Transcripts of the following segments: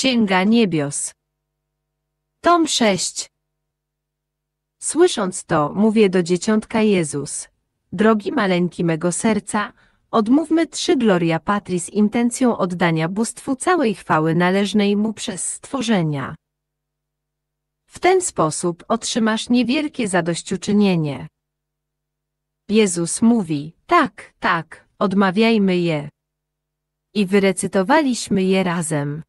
Księga Niebios. Tom 6. Słysząc to, mówię do dzieciątka Jezus. Drogi maleńki mego serca, odmówmy trzy gloria patris intencją oddania bóstwu całej chwały należnej mu przez stworzenia. W ten sposób otrzymasz niewielkie zadośćuczynienie. Jezus mówi, tak, tak, odmawiajmy je. I wyrecytowaliśmy je razem.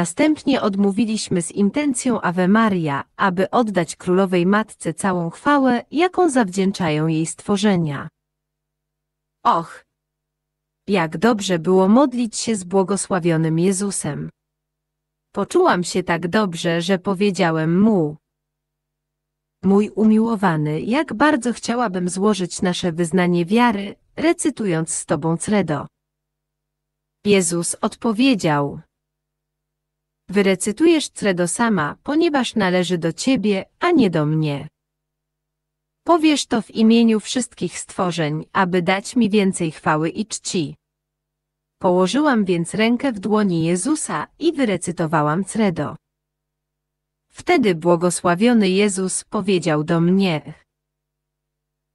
Następnie odmówiliśmy z intencją Ave Maria, aby oddać Królowej Matce całą chwałę, jaką zawdzięczają jej stworzenia. Och! Jak dobrze było modlić się z błogosławionym Jezusem. Poczułam się tak dobrze, że powiedziałem mu. Mój umiłowany, jak bardzo chciałabym złożyć nasze wyznanie wiary, recytując z Tobą credo. Jezus odpowiedział. Wyrecytujesz credo sama, ponieważ należy do ciebie, a nie do mnie. Powiesz to w imieniu wszystkich stworzeń, aby dać mi więcej chwały i czci. Położyłam więc rękę w dłoni Jezusa i wyrecytowałam credo. Wtedy błogosławiony Jezus powiedział do mnie.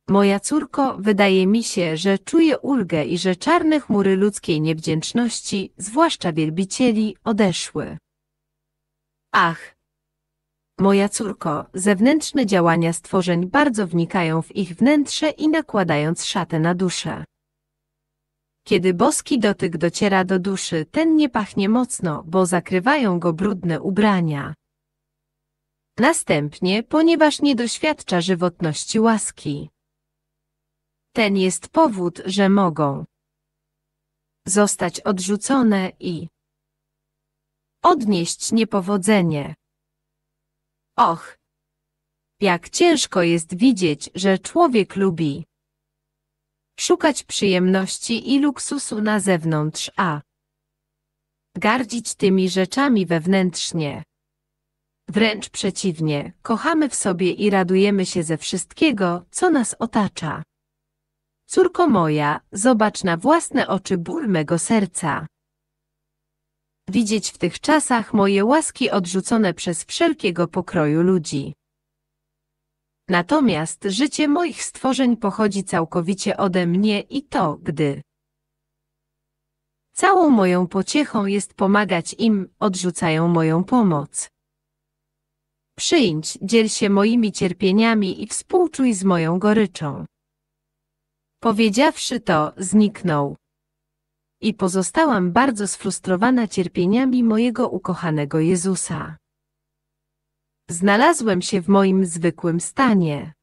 Moja córko, wydaje mi się, że czuję ulgę i że czarne chmury ludzkiej niewdzięczności, zwłaszcza wielbicieli, odeszły. Ach! Moja córko, zewnętrzne działania stworzeń bardzo wnikają w ich wnętrze i nakładając szatę na duszę. Kiedy boski dotyk dociera do duszy, ten nie pachnie mocno, bo zakrywają go brudne ubrania. Następnie, ponieważ nie doświadcza żywotności łaski. Ten jest powód, że mogą zostać odrzucone i Odnieść niepowodzenie. Och. Jak ciężko jest widzieć, że człowiek lubi szukać przyjemności i luksusu na zewnątrz, a gardzić tymi rzeczami wewnętrznie. Wręcz przeciwnie, kochamy w sobie i radujemy się ze wszystkiego, co nas otacza. Córko moja, zobacz na własne oczy ból mego serca widzieć w tych czasach moje łaski odrzucone przez wszelkiego pokroju ludzi. Natomiast życie moich stworzeń pochodzi całkowicie ode mnie i to, gdy całą moją pociechą jest pomagać im, odrzucają moją pomoc. Przyjdź, dziel się moimi cierpieniami i współczuj z moją goryczą. Powiedziawszy to, zniknął i pozostałam bardzo sfrustrowana cierpieniami mojego ukochanego Jezusa. Znalazłem się w moim zwykłym stanie.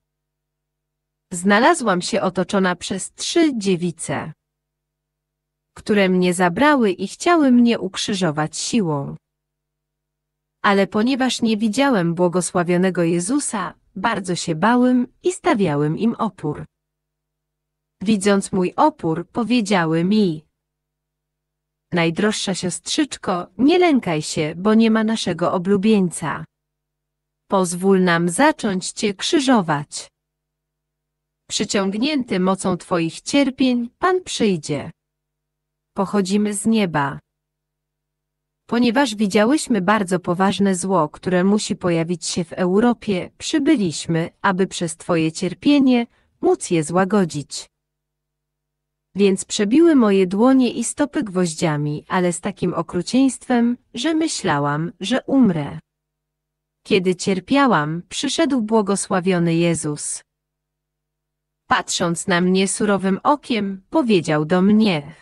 Znalazłam się otoczona przez trzy dziewice, które mnie zabrały i chciały mnie ukrzyżować siłą. Ale ponieważ nie widziałem błogosławionego Jezusa, bardzo się bałem i stawiałem im opór. Widząc mój opór, powiedziały mi, najdroższa siostrzyczko, nie lękaj się, bo nie ma naszego oblubieńca. Pozwól nam zacząć Cię krzyżować. Przyciągnięty mocą Twoich cierpień, Pan przyjdzie. Pochodzimy z nieba. Ponieważ widziałyśmy bardzo poważne zło, które musi pojawić się w Europie, przybyliśmy, aby przez Twoje cierpienie móc je złagodzić więc przebiły moje dłonie i stopy gwoździami, ale z takim okrucieństwem, że myślałam, że umrę. Kiedy cierpiałam, przyszedł błogosławiony Jezus. Patrząc na mnie surowym okiem, powiedział do mnie.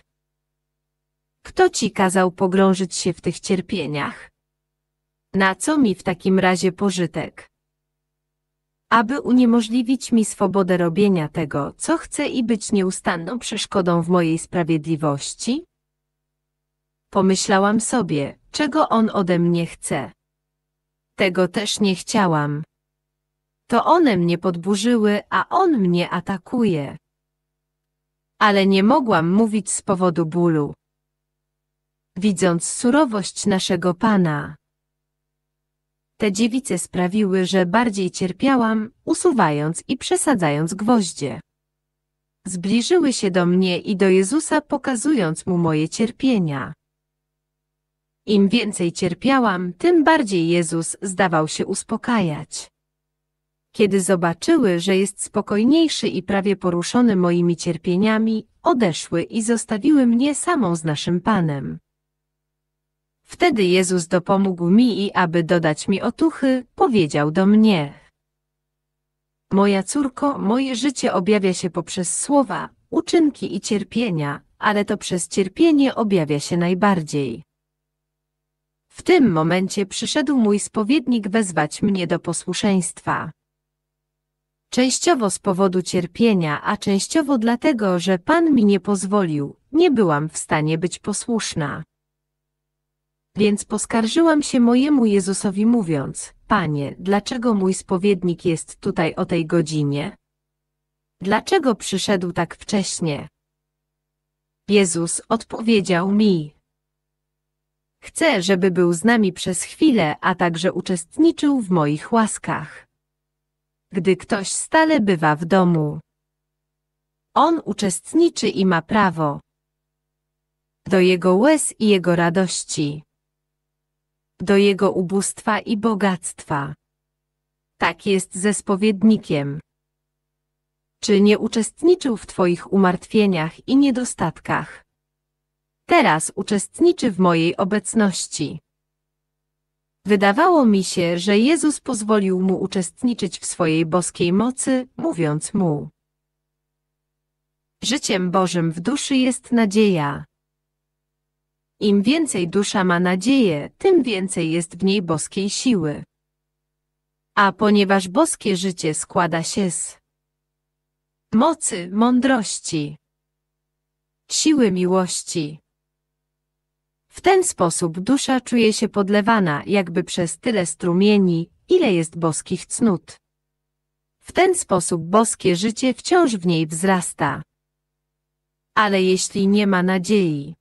Kto ci kazał pogrążyć się w tych cierpieniach? Na co mi w takim razie pożytek? aby uniemożliwić mi swobodę robienia tego, co chcę i być nieustanną przeszkodą w mojej sprawiedliwości? Pomyślałam sobie, czego on ode mnie chce. Tego też nie chciałam. To one mnie podburzyły, a on mnie atakuje. Ale nie mogłam mówić z powodu bólu. Widząc surowość naszego Pana, te dziewice sprawiły, że bardziej cierpiałam, usuwając i przesadzając gwoździe. Zbliżyły się do mnie i do Jezusa pokazując Mu moje cierpienia. Im więcej cierpiałam, tym bardziej Jezus zdawał się uspokajać. Kiedy zobaczyły, że jest spokojniejszy i prawie poruszony moimi cierpieniami, odeszły i zostawiły mnie samą z naszym Panem. Wtedy Jezus dopomógł mi i aby dodać mi otuchy, powiedział do mnie. Moja córko, moje życie objawia się poprzez słowa, uczynki i cierpienia, ale to przez cierpienie objawia się najbardziej. W tym momencie przyszedł mój spowiednik wezwać mnie do posłuszeństwa. Częściowo z powodu cierpienia, a częściowo dlatego, że Pan mi nie pozwolił, nie byłam w stanie być posłuszna. Więc poskarżyłam się mojemu Jezusowi mówiąc, Panie, dlaczego mój spowiednik jest tutaj o tej godzinie? Dlaczego przyszedł tak wcześnie? Jezus odpowiedział mi. Chcę, żeby był z nami przez chwilę, a także uczestniczył w moich łaskach. Gdy ktoś stale bywa w domu, on uczestniczy i ma prawo do jego łez i jego radości do jego ubóstwa i bogactwa. Tak jest ze spowiednikiem. Czy nie uczestniczył w Twoich umartwieniach i niedostatkach? Teraz uczestniczy w mojej obecności. Wydawało mi się, że Jezus pozwolił mu uczestniczyć w swojej boskiej mocy, mówiąc mu. Życiem Bożym w duszy jest nadzieja, im więcej dusza ma nadzieję, tym więcej jest w niej boskiej siły. A ponieważ boskie życie składa się z mocy, mądrości, siły miłości. W ten sposób dusza czuje się podlewana jakby przez tyle strumieni, ile jest boskich cnót. W ten sposób boskie życie wciąż w niej wzrasta. Ale jeśli nie ma nadziei,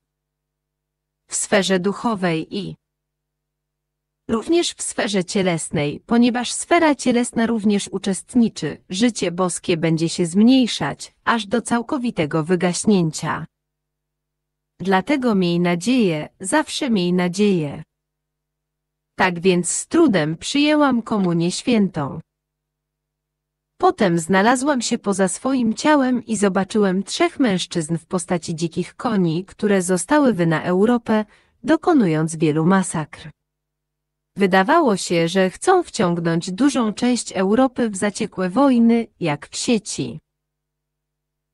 w sferze duchowej i również w sferze cielesnej, ponieważ sfera cielesna również uczestniczy, życie boskie będzie się zmniejszać, aż do całkowitego wygaśnięcia. Dlatego miej nadzieję, zawsze miej nadzieję. Tak więc z trudem przyjęłam komunię świętą. Potem znalazłam się poza swoim ciałem i zobaczyłem trzech mężczyzn w postaci dzikich koni, które zostały wy na Europę, dokonując wielu masakr. Wydawało się, że chcą wciągnąć dużą część Europy w zaciekłe wojny, jak w sieci.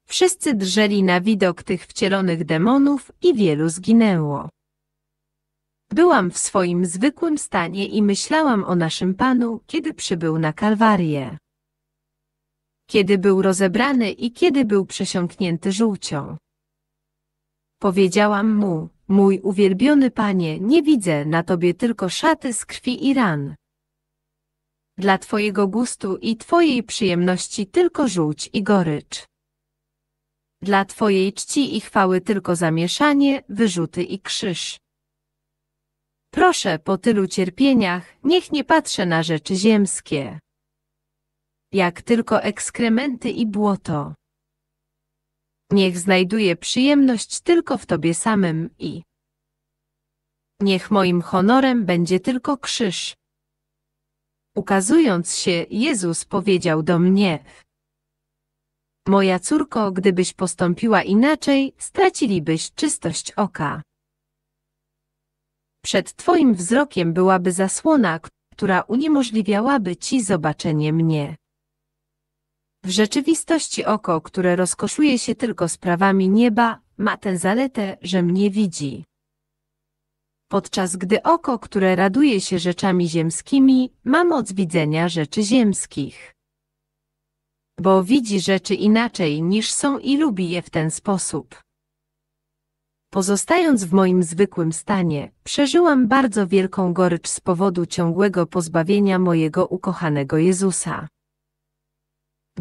Wszyscy drżeli na widok tych wcielonych demonów i wielu zginęło. Byłam w swoim zwykłym stanie i myślałam o naszym Panu, kiedy przybył na Kalwarię kiedy był rozebrany i kiedy był przesiąknięty żółcią. Powiedziałam mu, mój uwielbiony panie, nie widzę na tobie tylko szaty z krwi i ran. Dla twojego gustu i twojej przyjemności tylko żółć i gorycz. Dla twojej czci i chwały tylko zamieszanie, wyrzuty i krzyż. Proszę po tylu cierpieniach, niech nie patrzę na rzeczy ziemskie jak tylko ekskrementy i błoto. Niech znajduje przyjemność tylko w Tobie samym i niech moim honorem będzie tylko krzyż. Ukazując się, Jezus powiedział do mnie, Moja córko, gdybyś postąpiła inaczej, stracilibyś czystość oka. Przed Twoim wzrokiem byłaby zasłona, która uniemożliwiałaby Ci zobaczenie mnie. W rzeczywistości oko, które rozkoszuje się tylko sprawami nieba, ma tę zaletę, że mnie widzi. Podczas gdy oko, które raduje się rzeczami ziemskimi, ma moc widzenia rzeczy ziemskich. Bo widzi rzeczy inaczej niż są i lubi je w ten sposób. Pozostając w moim zwykłym stanie, przeżyłam bardzo wielką gorycz z powodu ciągłego pozbawienia mojego ukochanego Jezusa.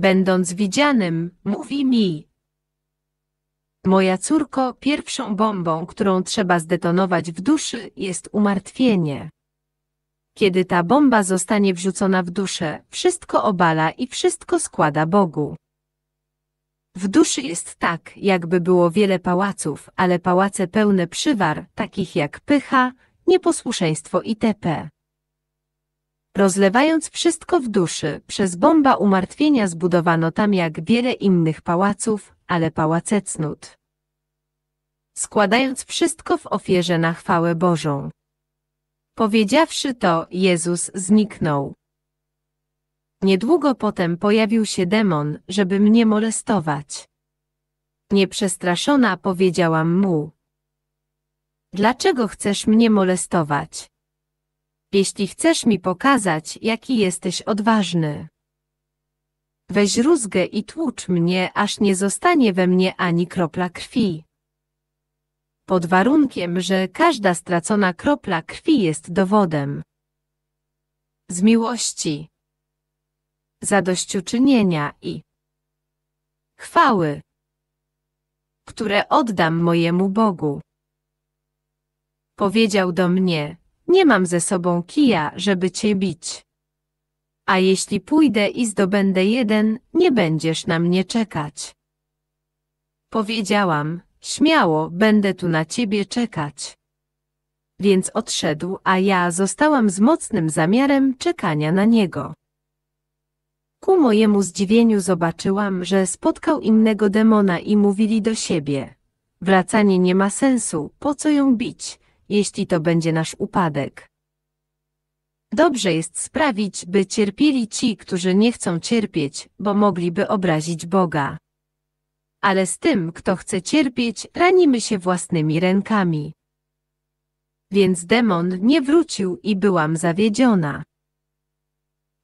Będąc widzianym, mówi mi. Moja córko, pierwszą bombą, którą trzeba zdetonować w duszy, jest umartwienie. Kiedy ta bomba zostanie wrzucona w duszę, wszystko obala i wszystko składa Bogu. W duszy jest tak, jakby było wiele pałaców, ale pałace pełne przywar, takich jak pycha, nieposłuszeństwo itp. Rozlewając wszystko w duszy, przez bomba umartwienia zbudowano tam jak wiele innych pałaców, ale pałace cnót. Składając wszystko w ofierze na chwałę Bożą. Powiedziawszy to, Jezus zniknął. Niedługo potem pojawił się demon, żeby mnie molestować. Nieprzestraszona powiedziałam mu. Dlaczego chcesz mnie molestować? jeśli chcesz mi pokazać, jaki jesteś odważny. Weź rózgę i tłucz mnie, aż nie zostanie we mnie ani kropla krwi. Pod warunkiem, że każda stracona kropla krwi jest dowodem. Z miłości. Zadośćuczynienia i chwały, które oddam mojemu Bogu. Powiedział do mnie, nie mam ze sobą kija, żeby cię bić. A jeśli pójdę i zdobędę jeden, nie będziesz na mnie czekać. Powiedziałam, śmiało, będę tu na ciebie czekać. Więc odszedł, a ja zostałam z mocnym zamiarem czekania na niego. Ku mojemu zdziwieniu zobaczyłam, że spotkał innego demona i mówili do siebie. Wracanie nie ma sensu, po co ją bić, jeśli to będzie nasz upadek. Dobrze jest sprawić, by cierpieli ci, którzy nie chcą cierpieć, bo mogliby obrazić Boga. Ale z tym, kto chce cierpieć, ranimy się własnymi rękami. Więc demon nie wrócił i byłam zawiedziona.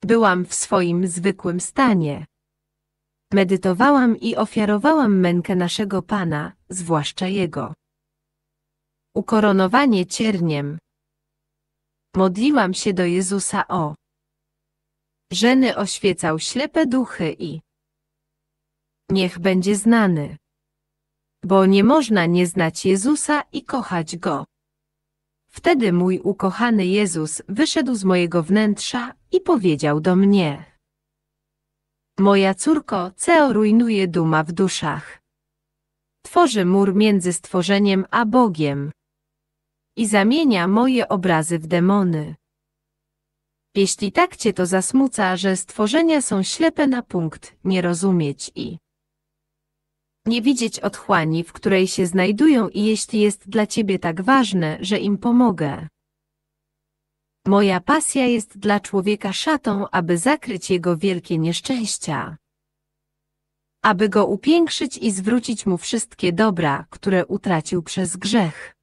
Byłam w swoim zwykłym stanie. Medytowałam i ofiarowałam mękę naszego Pana, zwłaszcza Jego ukoronowanie cierniem. Modliłam się do Jezusa o żeny oświecał ślepe duchy i niech będzie znany. Bo nie można nie znać Jezusa i kochać Go. Wtedy mój ukochany Jezus wyszedł z mojego wnętrza i powiedział do mnie. Moja córko, ceo rujnuje duma w duszach. Tworzy mur między stworzeniem a Bogiem i zamienia moje obrazy w demony. Jeśli tak cię to zasmuca, że stworzenia są ślepe na punkt, nie rozumieć i nie widzieć otchłani, w której się znajdują i jeśli jest dla ciebie tak ważne, że im pomogę. Moja pasja jest dla człowieka szatą, aby zakryć jego wielkie nieszczęścia. Aby go upiększyć i zwrócić mu wszystkie dobra, które utracił przez grzech.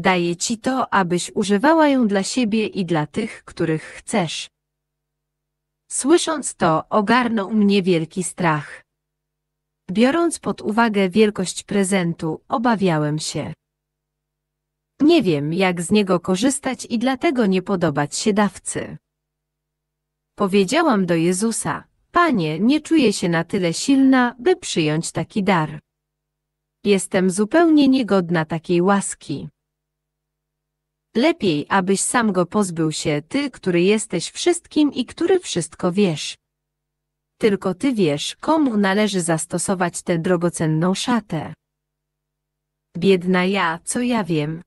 Daję ci to, abyś używała ją dla siebie i dla tych, których chcesz. Słysząc to, ogarnął mnie wielki strach. Biorąc pod uwagę wielkość prezentu, obawiałem się. Nie wiem, jak z niego korzystać i dlatego nie podobać się dawcy. Powiedziałam do Jezusa, Panie, nie czuję się na tyle silna, by przyjąć taki dar. Jestem zupełnie niegodna takiej łaski. Lepiej, abyś sam go pozbył się, ty, który jesteś wszystkim i który wszystko wiesz. Tylko ty wiesz, komu należy zastosować tę drogocenną szatę. Biedna ja, co ja wiem.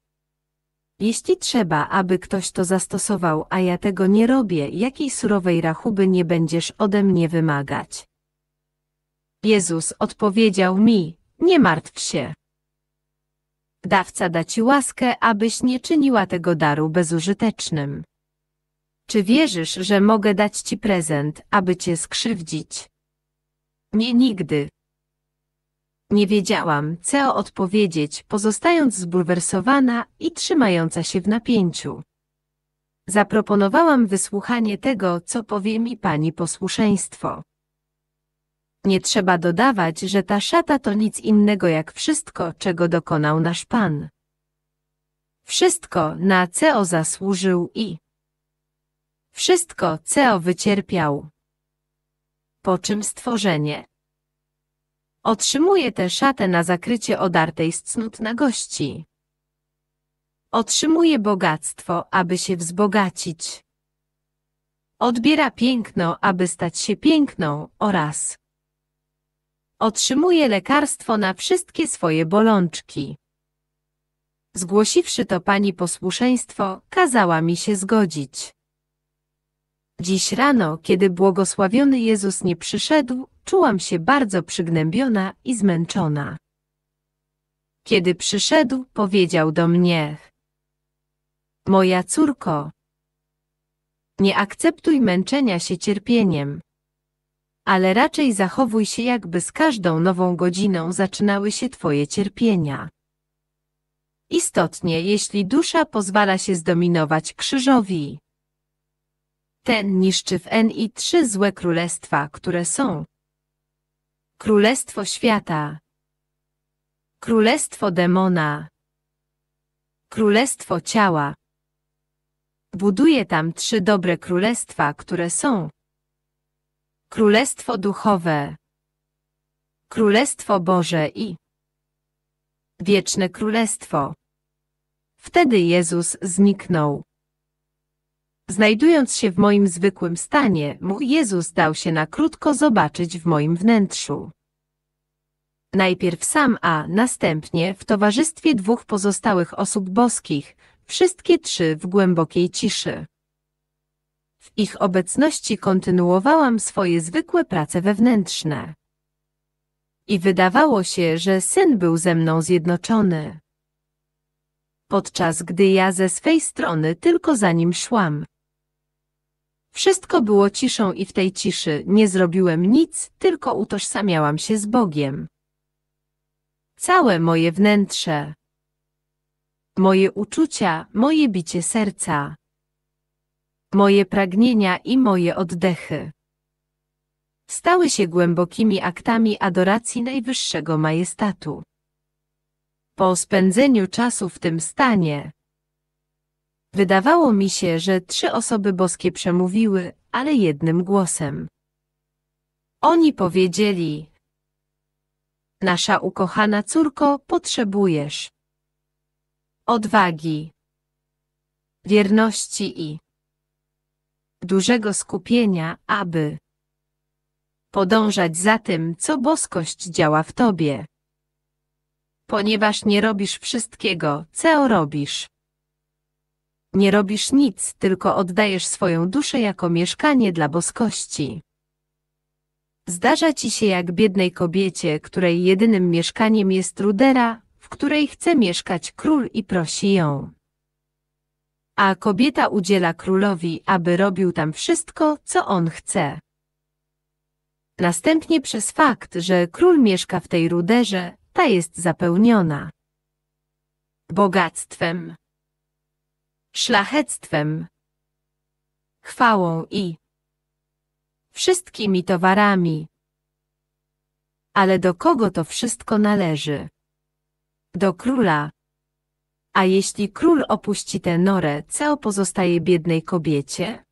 Jeśli trzeba, aby ktoś to zastosował, a ja tego nie robię, jakiej surowej rachuby nie będziesz ode mnie wymagać? Jezus odpowiedział mi, nie martw się. Dawca da ci łaskę, abyś nie czyniła tego daru bezużytecznym. Czy wierzysz, że mogę dać ci prezent, aby cię skrzywdzić? Nie nigdy. Nie wiedziałam, co odpowiedzieć, pozostając zbulwersowana i trzymająca się w napięciu. Zaproponowałam wysłuchanie tego, co powie mi pani posłuszeństwo. Nie trzeba dodawać, że ta szata to nic innego jak wszystko, czego dokonał nasz Pan. Wszystko, na co zasłużył i wszystko, co wycierpiał. Po czym stworzenie otrzymuje tę szatę na zakrycie odartej z cnót gości. Otrzymuje bogactwo, aby się wzbogacić. Odbiera piękno, aby stać się piękną oraz Otrzymuje lekarstwo na wszystkie swoje bolączki. Zgłosiwszy to pani posłuszeństwo, kazała mi się zgodzić. Dziś rano, kiedy błogosławiony Jezus nie przyszedł, czułam się bardzo przygnębiona i zmęczona. Kiedy przyszedł, powiedział do mnie: Moja córko, nie akceptuj męczenia się cierpieniem ale raczej zachowuj się jakby z każdą nową godziną zaczynały się Twoje cierpienia. Istotnie, jeśli dusza pozwala się zdominować krzyżowi, ten niszczy w N i trzy złe królestwa, które są Królestwo Świata, Królestwo Demona, Królestwo Ciała. Buduje tam trzy dobre królestwa, które są Królestwo Duchowe, Królestwo Boże i Wieczne Królestwo. Wtedy Jezus zniknął. Znajdując się w moim zwykłym stanie, mój Jezus dał się na krótko zobaczyć w moim wnętrzu. Najpierw sam, a następnie w towarzystwie dwóch pozostałych osób boskich, wszystkie trzy w głębokiej ciszy. W ich obecności kontynuowałam swoje zwykłe prace wewnętrzne. I wydawało się, że syn był ze mną zjednoczony. Podczas gdy ja ze swej strony tylko za nim szłam. Wszystko było ciszą i w tej ciszy nie zrobiłem nic, tylko utożsamiałam się z Bogiem. Całe moje wnętrze, moje uczucia, moje bicie serca moje pragnienia i moje oddechy stały się głębokimi aktami adoracji Najwyższego Majestatu. Po spędzeniu czasu w tym stanie, wydawało mi się, że trzy osoby boskie przemówiły, ale jednym głosem. Oni powiedzieli, Nasza ukochana córko, potrzebujesz odwagi, wierności i dużego skupienia, aby podążać za tym, co boskość działa w tobie. Ponieważ nie robisz wszystkiego, co robisz. Nie robisz nic, tylko oddajesz swoją duszę jako mieszkanie dla boskości. Zdarza ci się jak biednej kobiecie, której jedynym mieszkaniem jest rudera, w której chce mieszkać król i prosi ją a kobieta udziela królowi, aby robił tam wszystko, co on chce. Następnie przez fakt, że król mieszka w tej ruderze, ta jest zapełniona bogactwem, szlachectwem, chwałą i wszystkimi towarami. Ale do kogo to wszystko należy? Do króla. A jeśli król opuści tę norę, co pozostaje biednej kobiecie?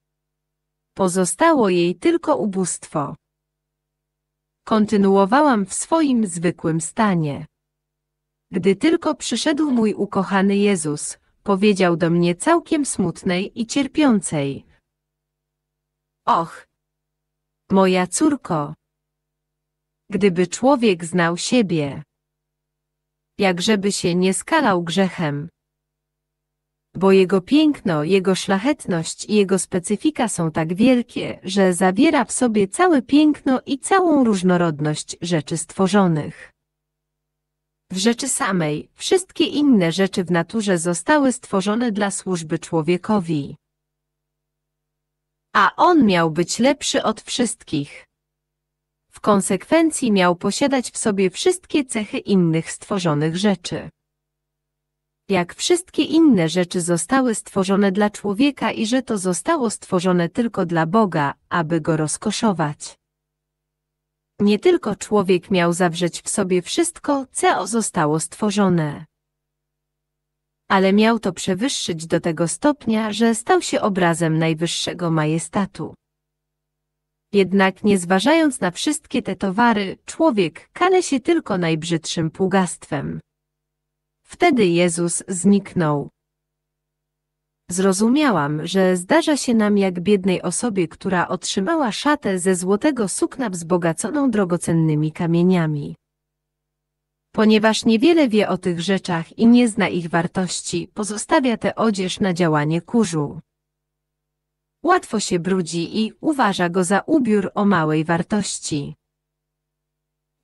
Pozostało jej tylko ubóstwo. Kontynuowałam w swoim zwykłym stanie. Gdy tylko przyszedł mój ukochany Jezus, powiedział do mnie całkiem smutnej i cierpiącej. Och! Moja córko! Gdyby człowiek znał siebie, jakżeby się nie skalał grzechem. Bo jego piękno, jego szlachetność i jego specyfika są tak wielkie, że zawiera w sobie całe piękno i całą różnorodność rzeczy stworzonych. W rzeczy samej, wszystkie inne rzeczy w naturze zostały stworzone dla służby człowiekowi. A on miał być lepszy od wszystkich. W konsekwencji miał posiadać w sobie wszystkie cechy innych stworzonych rzeczy. Jak wszystkie inne rzeczy zostały stworzone dla człowieka i że to zostało stworzone tylko dla Boga, aby go rozkoszować. Nie tylko człowiek miał zawrzeć w sobie wszystko, co zostało stworzone ale miał to przewyższyć do tego stopnia, że stał się obrazem najwyższego majestatu. Jednak nie zważając na wszystkie te towary, człowiek kale się tylko najbrzydszym pługastwem. Wtedy Jezus zniknął. Zrozumiałam, że zdarza się nam jak biednej osobie, która otrzymała szatę ze złotego sukna wzbogaconą drogocennymi kamieniami. Ponieważ niewiele wie o tych rzeczach i nie zna ich wartości, pozostawia tę odzież na działanie kurzu. Łatwo się brudzi i uważa go za ubiór o małej wartości.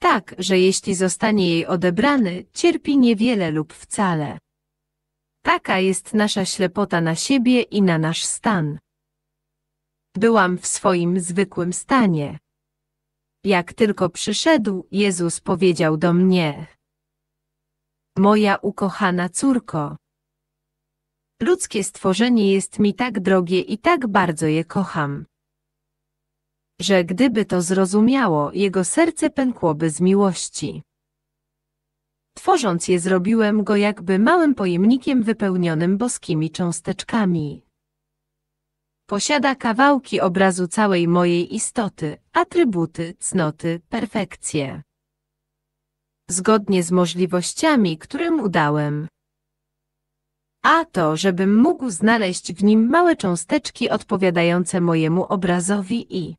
Tak, że jeśli zostanie jej odebrany, cierpi niewiele lub wcale. Taka jest nasza ślepota na siebie i na nasz stan. Byłam w swoim zwykłym stanie. Jak tylko przyszedł, Jezus powiedział do mnie. Moja ukochana córko. Ludzkie stworzenie jest mi tak drogie i tak bardzo je kocham, że gdyby to zrozumiało, jego serce pękłoby z miłości. Tworząc je zrobiłem go jakby małym pojemnikiem wypełnionym boskimi cząsteczkami. Posiada kawałki obrazu całej mojej istoty, atrybuty, cnoty, perfekcje. Zgodnie z możliwościami, którym udałem a to, żebym mógł znaleźć w nim małe cząsteczki odpowiadające mojemu obrazowi i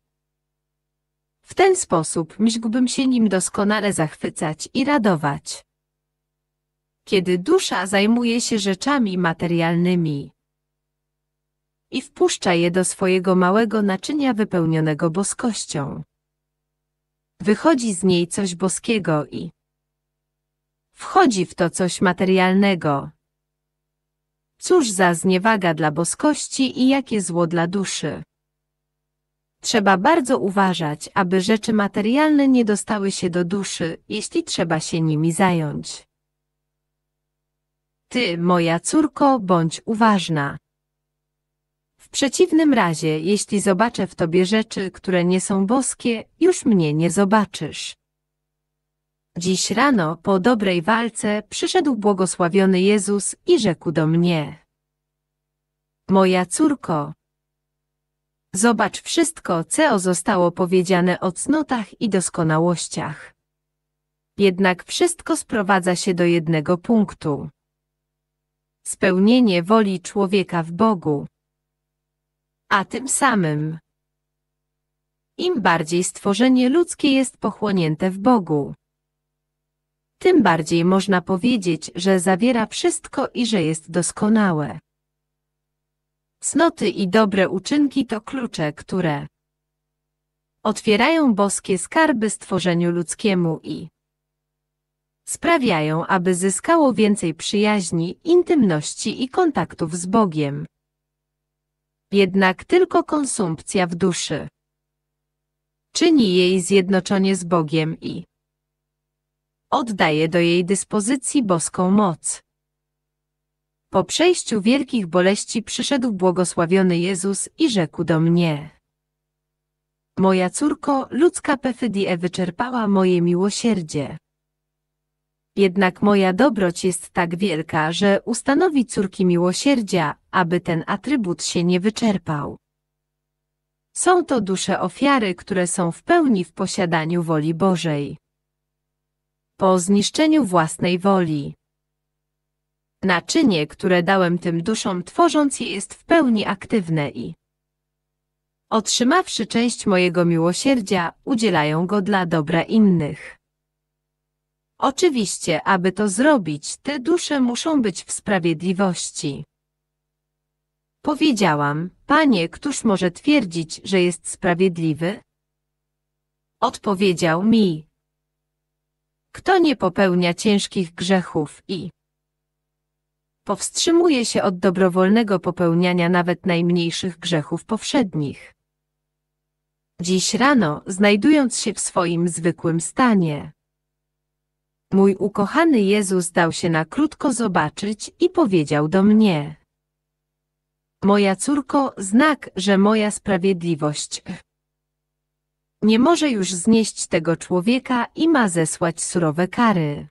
w ten sposób mógłbym się nim doskonale zachwycać i radować. Kiedy dusza zajmuje się rzeczami materialnymi i wpuszcza je do swojego małego naczynia wypełnionego boskością, wychodzi z niej coś boskiego i wchodzi w to coś materialnego, Cóż za zniewaga dla boskości i jakie zło dla duszy. Trzeba bardzo uważać, aby rzeczy materialne nie dostały się do duszy, jeśli trzeba się nimi zająć. Ty, moja córko, bądź uważna. W przeciwnym razie, jeśli zobaczę w tobie rzeczy, które nie są boskie, już mnie nie zobaczysz. Dziś rano po dobrej walce przyszedł błogosławiony Jezus i rzekł do mnie. Moja córko, zobacz wszystko, co zostało powiedziane o cnotach i doskonałościach. Jednak wszystko sprowadza się do jednego punktu. Spełnienie woli człowieka w Bogu. A tym samym, im bardziej stworzenie ludzkie jest pochłonięte w Bogu, tym bardziej można powiedzieć, że zawiera wszystko i że jest doskonałe. Cnoty i dobre uczynki to klucze, które otwierają boskie skarby stworzeniu ludzkiemu i sprawiają, aby zyskało więcej przyjaźni, intymności i kontaktów z Bogiem. Jednak tylko konsumpcja w duszy czyni jej zjednoczenie z Bogiem i oddaje do jej dyspozycji boską moc. Po przejściu wielkich boleści przyszedł błogosławiony Jezus i rzekł do mnie. Moja córko, ludzka Pefydie wyczerpała moje miłosierdzie. Jednak moja dobroć jest tak wielka, że ustanowi córki miłosierdzia, aby ten atrybut się nie wyczerpał. Są to dusze ofiary, które są w pełni w posiadaniu woli Bożej po zniszczeniu własnej woli. Naczynie, które dałem tym duszom tworząc je jest w pełni aktywne i otrzymawszy część mojego miłosierdzia, udzielają go dla dobra innych. Oczywiście, aby to zrobić, te dusze muszą być w sprawiedliwości. Powiedziałam, panie, któż może twierdzić, że jest sprawiedliwy? Odpowiedział mi, kto nie popełnia ciężkich grzechów i powstrzymuje się od dobrowolnego popełniania nawet najmniejszych grzechów powszednich. Dziś rano, znajdując się w swoim zwykłym stanie, mój ukochany Jezus dał się na krótko zobaczyć i powiedział do mnie: Moja córko, znak, że moja sprawiedliwość nie może już znieść tego człowieka i ma zesłać surowe kary.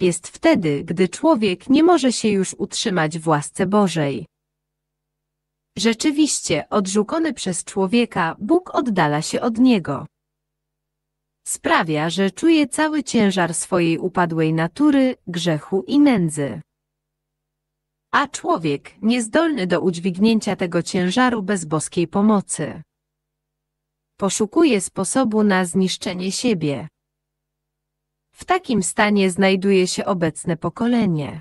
Jest wtedy, gdy człowiek nie może się już utrzymać w łasce Bożej. Rzeczywiście, odrzucony przez człowieka, Bóg oddala się od niego. Sprawia, że czuje cały ciężar swojej upadłej natury, grzechu i nędzy. A człowiek, niezdolny do udźwignięcia tego ciężaru bez boskiej pomocy, Poszukuje sposobu na zniszczenie siebie. W takim stanie znajduje się obecne pokolenie.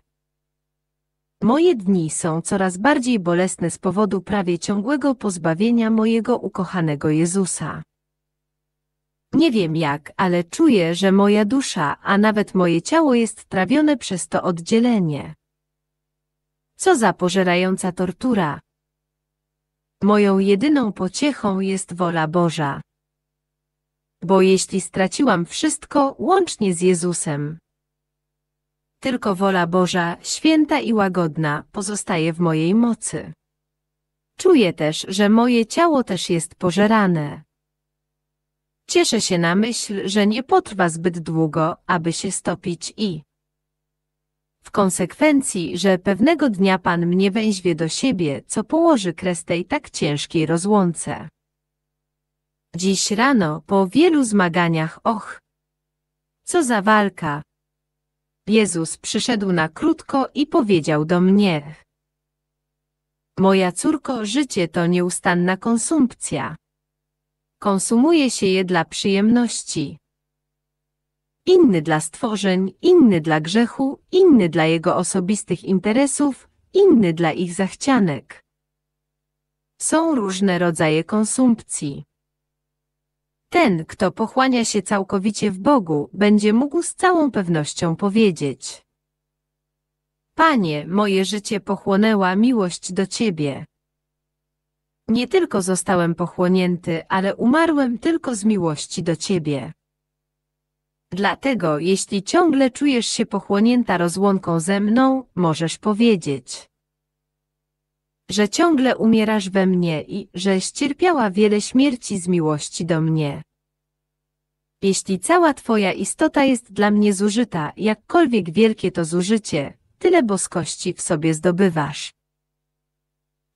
Moje dni są coraz bardziej bolesne z powodu prawie ciągłego pozbawienia mojego ukochanego Jezusa. Nie wiem jak, ale czuję, że moja dusza, a nawet moje ciało jest trawione przez to oddzielenie. Co za pożerająca tortura. Moją jedyną pociechą jest wola Boża. Bo jeśli straciłam wszystko, łącznie z Jezusem, tylko wola Boża, święta i łagodna, pozostaje w mojej mocy. Czuję też, że moje ciało też jest pożerane. Cieszę się na myśl, że nie potrwa zbyt długo, aby się stopić i w konsekwencji, że pewnego dnia pan mnie węźwie do siebie, co położy kres tej tak ciężkiej rozłące. Dziś rano, po wielu zmaganiach, och! Co za walka! Jezus przyszedł na krótko i powiedział do mnie. Moja córko, życie to nieustanna konsumpcja. Konsumuje się je dla przyjemności inny dla stworzeń, inny dla grzechu, inny dla jego osobistych interesów, inny dla ich zachcianek. Są różne rodzaje konsumpcji. Ten, kto pochłania się całkowicie w Bogu, będzie mógł z całą pewnością powiedzieć: Panie, moje życie pochłonęła miłość do Ciebie. Nie tylko zostałem pochłonięty, ale umarłem tylko z miłości do Ciebie. Dlatego jeśli ciągle czujesz się pochłonięta rozłąką ze mną, możesz powiedzieć, że ciągle umierasz we mnie i że ścierpiała wiele śmierci z miłości do mnie. Jeśli cała Twoja istota jest dla mnie zużyta, jakkolwiek wielkie to zużycie, tyle boskości w sobie zdobywasz.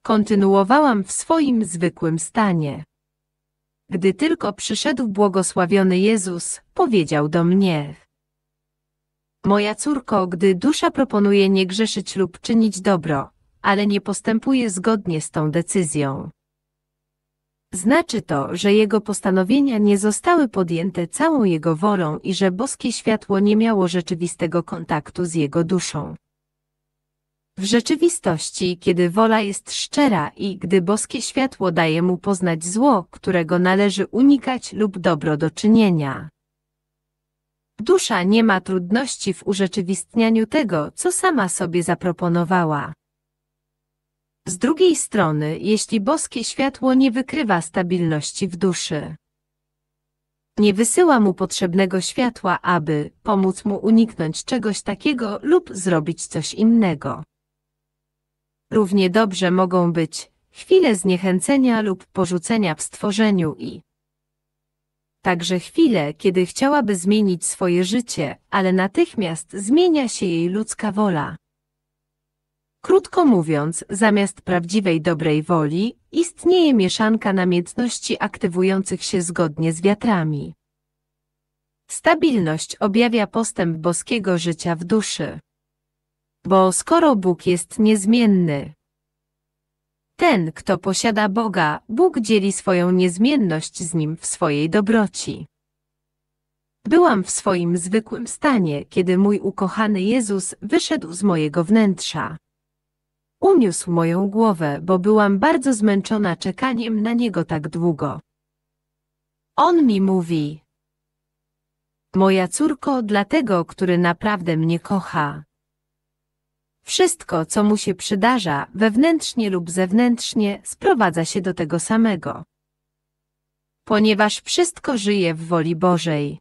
Kontynuowałam w swoim zwykłym stanie. Gdy tylko przyszedł błogosławiony Jezus, powiedział do mnie. Moja córko, gdy dusza proponuje nie grzeszyć lub czynić dobro, ale nie postępuje zgodnie z tą decyzją. Znaczy to, że jego postanowienia nie zostały podjęte całą jego wolą i że boskie światło nie miało rzeczywistego kontaktu z jego duszą. W rzeczywistości, kiedy wola jest szczera i gdy boskie światło daje mu poznać zło, którego należy unikać lub dobro do czynienia. Dusza nie ma trudności w urzeczywistnianiu tego, co sama sobie zaproponowała. Z drugiej strony, jeśli boskie światło nie wykrywa stabilności w duszy, nie wysyła mu potrzebnego światła, aby pomóc mu uniknąć czegoś takiego lub zrobić coś innego. Równie dobrze mogą być chwile zniechęcenia lub porzucenia w stworzeniu i także chwile, kiedy chciałaby zmienić swoje życie, ale natychmiast zmienia się jej ludzka wola. Krótko mówiąc, zamiast prawdziwej dobrej woli, istnieje mieszanka namiętności aktywujących się zgodnie z wiatrami. Stabilność objawia postęp boskiego życia w duszy bo skoro Bóg jest niezmienny, ten, kto posiada Boga, Bóg dzieli swoją niezmienność z nim w swojej dobroci. Byłam w swoim zwykłym stanie, kiedy mój ukochany Jezus wyszedł z mojego wnętrza. Uniósł moją głowę, bo byłam bardzo zmęczona czekaniem na Niego tak długo. On mi mówi: Moja córko, dlatego, który naprawdę mnie kocha, wszystko, co mu się przydarza, wewnętrznie lub zewnętrznie, sprowadza się do tego samego. Ponieważ wszystko żyje w woli Bożej.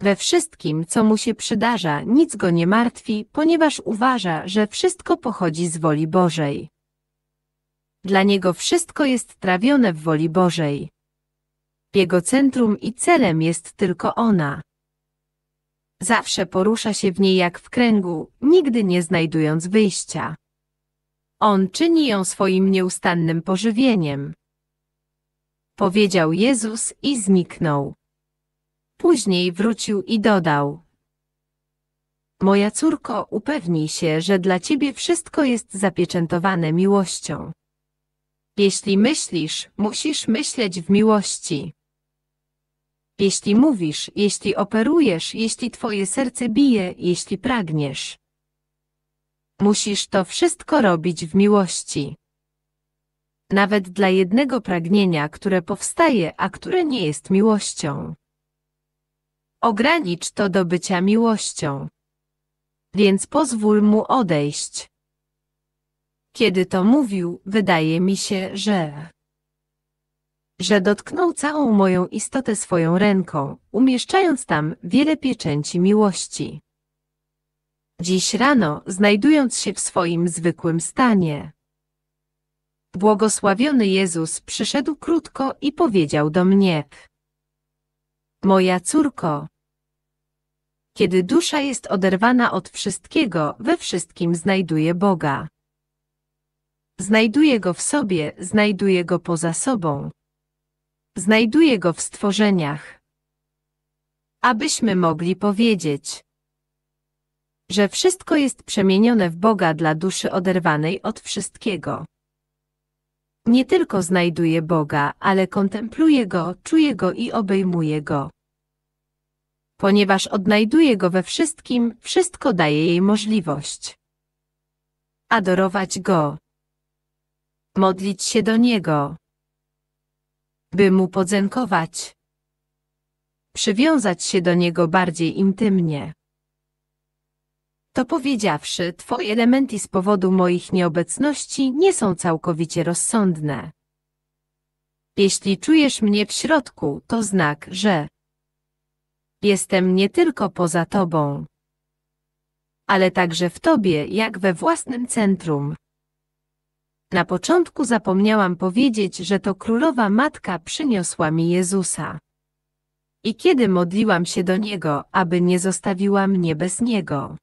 We wszystkim, co mu się przydarza, nic go nie martwi, ponieważ uważa, że wszystko pochodzi z woli Bożej. Dla niego wszystko jest trawione w woli Bożej. Jego centrum i celem jest tylko ona. Zawsze porusza się w niej jak w kręgu, nigdy nie znajdując wyjścia. On czyni ją swoim nieustannym pożywieniem. Powiedział Jezus i zniknął. Później wrócił i dodał. Moja córko, upewnij się, że dla ciebie wszystko jest zapieczętowane miłością. Jeśli myślisz, musisz myśleć w miłości. Jeśli mówisz, jeśli operujesz, jeśli twoje serce bije, jeśli pragniesz. Musisz to wszystko robić w miłości. Nawet dla jednego pragnienia, które powstaje, a które nie jest miłością. Ogranicz to do bycia miłością. Więc pozwól mu odejść. Kiedy to mówił, wydaje mi się, że że dotknął całą moją istotę swoją ręką, umieszczając tam wiele pieczęci miłości. Dziś rano, znajdując się w swoim zwykłym stanie, błogosławiony Jezus przyszedł krótko i powiedział do mnie: Moja córko, kiedy dusza jest oderwana od wszystkiego, we wszystkim znajduje Boga. Znajduje go w sobie, znajduje go poza sobą. Znajduje go w stworzeniach. Abyśmy mogli powiedzieć, że wszystko jest przemienione w Boga dla duszy oderwanej od wszystkiego. Nie tylko znajduje Boga, ale kontempluje Go, czuje Go i obejmuje Go. Ponieważ odnajduje Go we wszystkim, wszystko daje jej możliwość. Adorować Go. Modlić się do Niego by mu podziękować. Przywiązać się do niego bardziej intymnie. To powiedziawszy, twoje elementy z powodu moich nieobecności nie są całkowicie rozsądne. Jeśli czujesz mnie w środku, to znak, że jestem nie tylko poza tobą, ale także w tobie, jak we własnym centrum. Na początku zapomniałam powiedzieć, że to królowa matka przyniosła mi Jezusa. I kiedy modliłam się do niego, aby nie zostawiła mnie bez niego.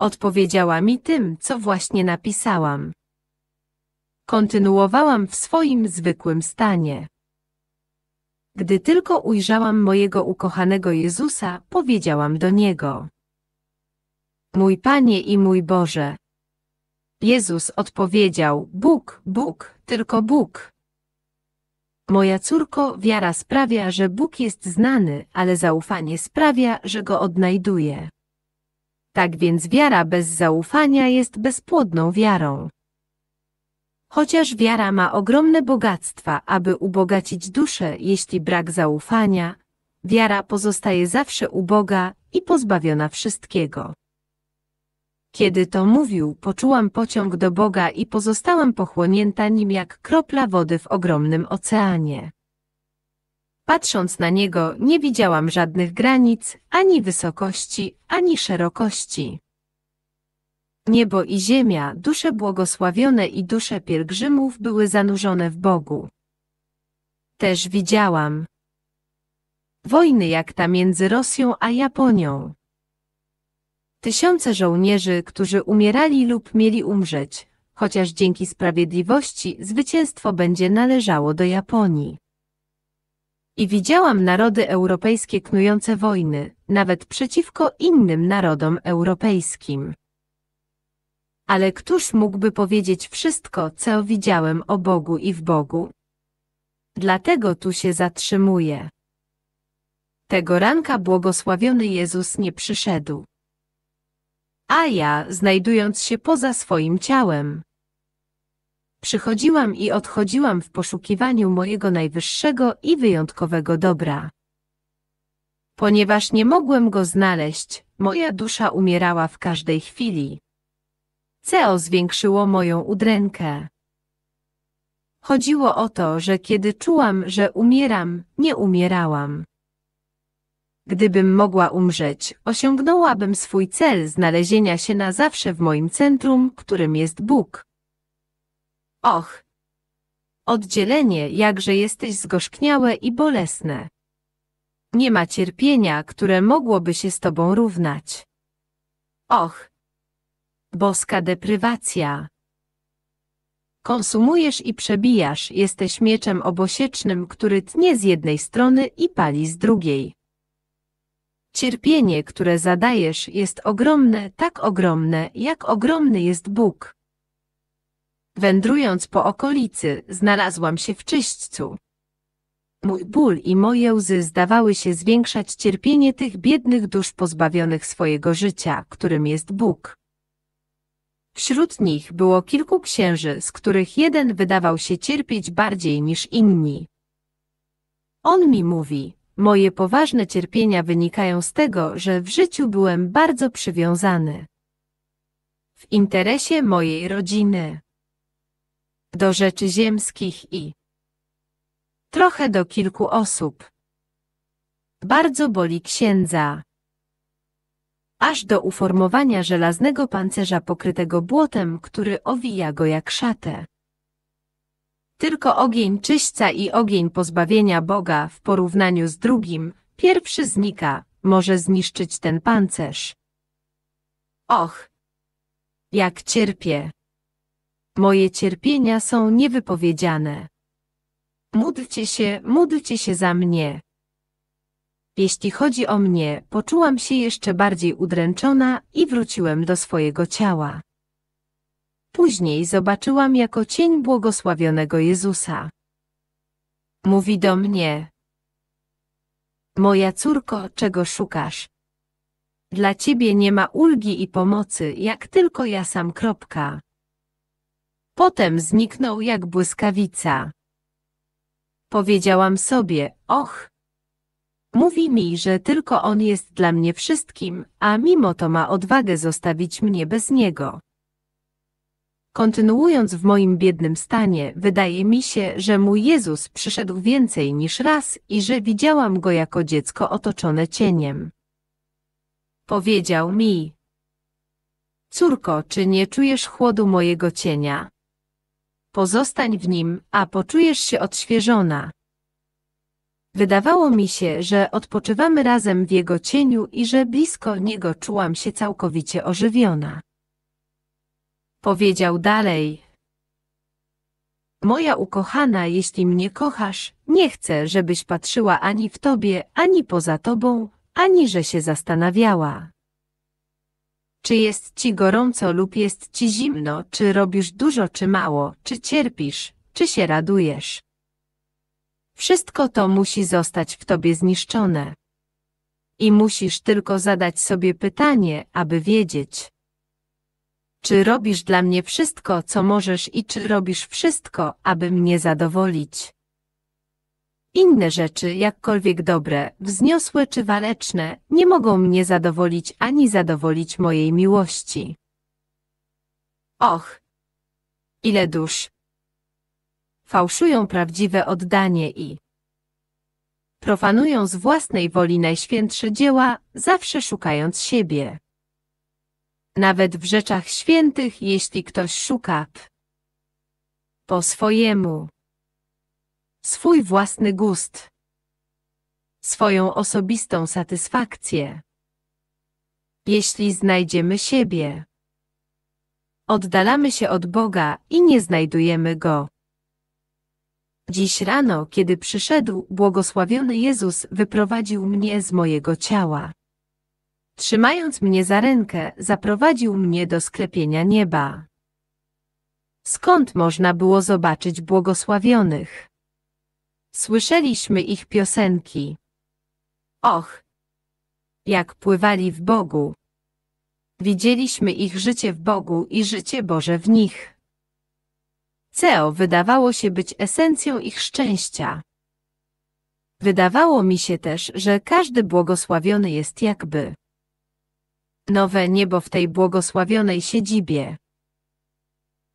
Odpowiedziała mi tym, co właśnie napisałam. Kontynuowałam w swoim zwykłym stanie. Gdy tylko ujrzałam mojego ukochanego Jezusa, powiedziałam do niego: Mój Panie i mój Boże, Jezus odpowiedział, Bóg, Bóg, tylko Bóg. Moja córko, wiara sprawia, że Bóg jest znany, ale zaufanie sprawia, że go odnajduje. Tak więc wiara bez zaufania jest bezpłodną wiarą. Chociaż wiara ma ogromne bogactwa, aby ubogacić duszę, jeśli brak zaufania, wiara pozostaje zawsze uboga i pozbawiona wszystkiego. Kiedy to mówił, poczułam pociąg do Boga i pozostałam pochłonięta nim jak kropla wody w ogromnym oceanie. Patrząc na niego, nie widziałam żadnych granic, ani wysokości, ani szerokości. Niebo i ziemia, dusze błogosławione i dusze pielgrzymów były zanurzone w Bogu. Też widziałam wojny jak ta między Rosją a Japonią. Tysiące żołnierzy, którzy umierali lub mieli umrzeć, chociaż dzięki sprawiedliwości zwycięstwo będzie należało do Japonii. I widziałam narody europejskie knujące wojny, nawet przeciwko innym narodom europejskim. Ale któż mógłby powiedzieć wszystko, co widziałem o Bogu i w Bogu? Dlatego tu się zatrzymuję. Tego ranka błogosławiony Jezus nie przyszedł a ja, znajdując się poza swoim ciałem. Przychodziłam i odchodziłam w poszukiwaniu mojego najwyższego i wyjątkowego dobra. Ponieważ nie mogłem go znaleźć, moja dusza umierała w każdej chwili. CO zwiększyło moją udrękę. Chodziło o to, że kiedy czułam, że umieram, nie umierałam. Gdybym mogła umrzeć, osiągnąłabym swój cel znalezienia się na zawsze w moim centrum, którym jest Bóg. Och! Oddzielenie jakże jesteś zgorzkniałe i bolesne. Nie ma cierpienia, które mogłoby się z Tobą równać. Och! Boska deprywacja. Konsumujesz i przebijasz, jesteś mieczem obosiecznym, który tnie z jednej strony i pali z drugiej. Cierpienie, które zadajesz, jest ogromne, tak ogromne, jak ogromny jest Bóg. Wędrując po okolicy, znalazłam się w czyśćcu. Mój ból i moje łzy zdawały się zwiększać cierpienie tych biednych dusz pozbawionych swojego życia, którym jest Bóg. Wśród nich było kilku księży, z których jeden wydawał się cierpieć bardziej niż inni. On mi mówi, Moje poważne cierpienia wynikają z tego, że w życiu byłem bardzo przywiązany. W interesie mojej rodziny. Do rzeczy ziemskich i trochę do kilku osób. Bardzo boli księdza. Aż do uformowania żelaznego pancerza pokrytego błotem, który owija go jak szatę tylko ogień czyśca i ogień pozbawienia Boga w porównaniu z drugim, pierwszy znika, może zniszczyć ten pancerz. Och! Jak cierpię! Moje cierpienia są niewypowiedziane. Módlcie się, módlcie się za mnie. Jeśli chodzi o mnie, poczułam się jeszcze bardziej udręczona i wróciłem do swojego ciała. Później zobaczyłam jako cień błogosławionego Jezusa. Mówi do mnie. Moja córko, czego szukasz? Dla ciebie nie ma ulgi i pomocy, jak tylko ja sam. Kropka. Potem zniknął jak błyskawica. Powiedziałam sobie, och. Mówi mi, że tylko on jest dla mnie wszystkim, a mimo to ma odwagę zostawić mnie bez niego. Kontynuując w moim biednym stanie, wydaje mi się, że mój Jezus przyszedł więcej niż raz i że widziałam go jako dziecko otoczone cieniem. Powiedział mi: Córko, czy nie czujesz chłodu mojego cienia? Pozostań w nim, a poczujesz się odświeżona. Wydawało mi się, że odpoczywamy razem w jego cieniu i że blisko niego czułam się całkowicie ożywiona. Powiedział dalej. Moja ukochana, jeśli mnie kochasz, nie chcę, żebyś patrzyła ani w tobie, ani poza tobą, ani że się zastanawiała. Czy jest ci gorąco lub jest ci zimno, czy robisz dużo czy mało, czy cierpisz, czy się radujesz. Wszystko to musi zostać w tobie zniszczone. I musisz tylko zadać sobie pytanie, aby wiedzieć. Czy robisz dla mnie wszystko, co możesz i czy robisz wszystko, aby mnie zadowolić? Inne rzeczy, jakkolwiek dobre, wzniosłe czy waleczne, nie mogą mnie zadowolić ani zadowolić mojej miłości. Och! Ile dusz! Fałszują prawdziwe oddanie i profanują z własnej woli najświętsze dzieła, zawsze szukając siebie nawet w rzeczach świętych, jeśli ktoś szuka po swojemu swój własny gust, swoją osobistą satysfakcję. Jeśli znajdziemy siebie, oddalamy się od Boga i nie znajdujemy Go. Dziś rano, kiedy przyszedł błogosławiony Jezus, wyprowadził mnie z mojego ciała. Trzymając mnie za rękę, zaprowadził mnie do sklepienia nieba. Skąd można było zobaczyć błogosławionych? Słyszeliśmy ich piosenki. Och, jak pływali w Bogu. Widzieliśmy ich życie w Bogu i życie Boże w nich. Ceo wydawało się być esencją ich szczęścia. Wydawało mi się też, że każdy błogosławiony jest jakby nowe niebo w tej błogosławionej siedzibie.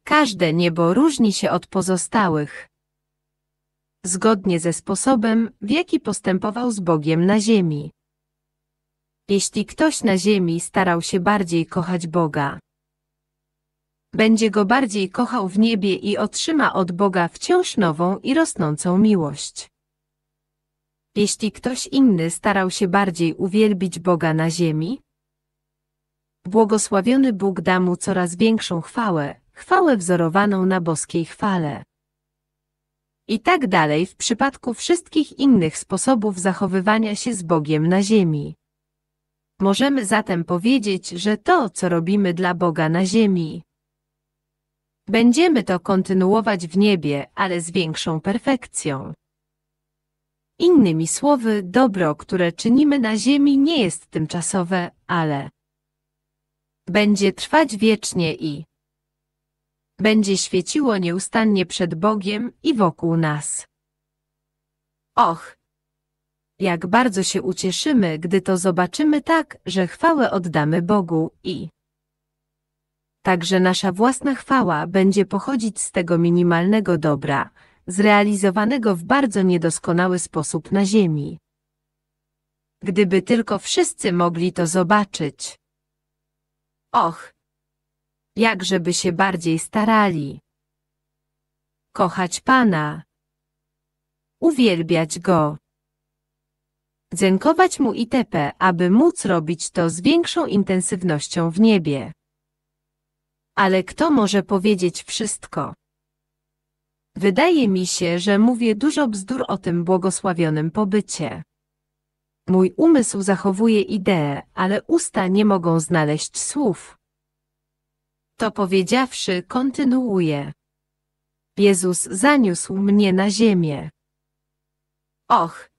Każde niebo różni się od pozostałych. Zgodnie ze sposobem, w jaki postępował z Bogiem na ziemi. Jeśli ktoś na ziemi starał się bardziej kochać Boga, będzie go bardziej kochał w niebie i otrzyma od Boga wciąż nową i rosnącą miłość. Jeśli ktoś inny starał się bardziej uwielbić Boga na ziemi, Błogosławiony Bóg da mu coraz większą chwałę, chwałę wzorowaną na boskiej chwale. I tak dalej w przypadku wszystkich innych sposobów zachowywania się z Bogiem na ziemi. Możemy zatem powiedzieć, że to, co robimy dla Boga na ziemi, będziemy to kontynuować w niebie, ale z większą perfekcją. Innymi słowy, dobro, które czynimy na ziemi nie jest tymczasowe, ale będzie trwać wiecznie i będzie świeciło nieustannie przed Bogiem i wokół nas. Och! Jak bardzo się ucieszymy, gdy to zobaczymy tak, że chwałę oddamy Bogu i Także nasza własna chwała będzie pochodzić z tego minimalnego dobra, zrealizowanego w bardzo niedoskonały sposób na ziemi. Gdyby tylko wszyscy mogli to zobaczyć. Och! Jakżeby się bardziej starali. Kochać Pana. Uwielbiać Go. Dziękować Mu itp., aby móc robić to z większą intensywnością w niebie. Ale kto może powiedzieć wszystko? Wydaje mi się, że mówię dużo bzdur o tym błogosławionym pobycie. Mój umysł zachowuje ideę, ale usta nie mogą znaleźć słów. To powiedziawszy, kontynuuje. Jezus zaniósł mnie na ziemię. Och!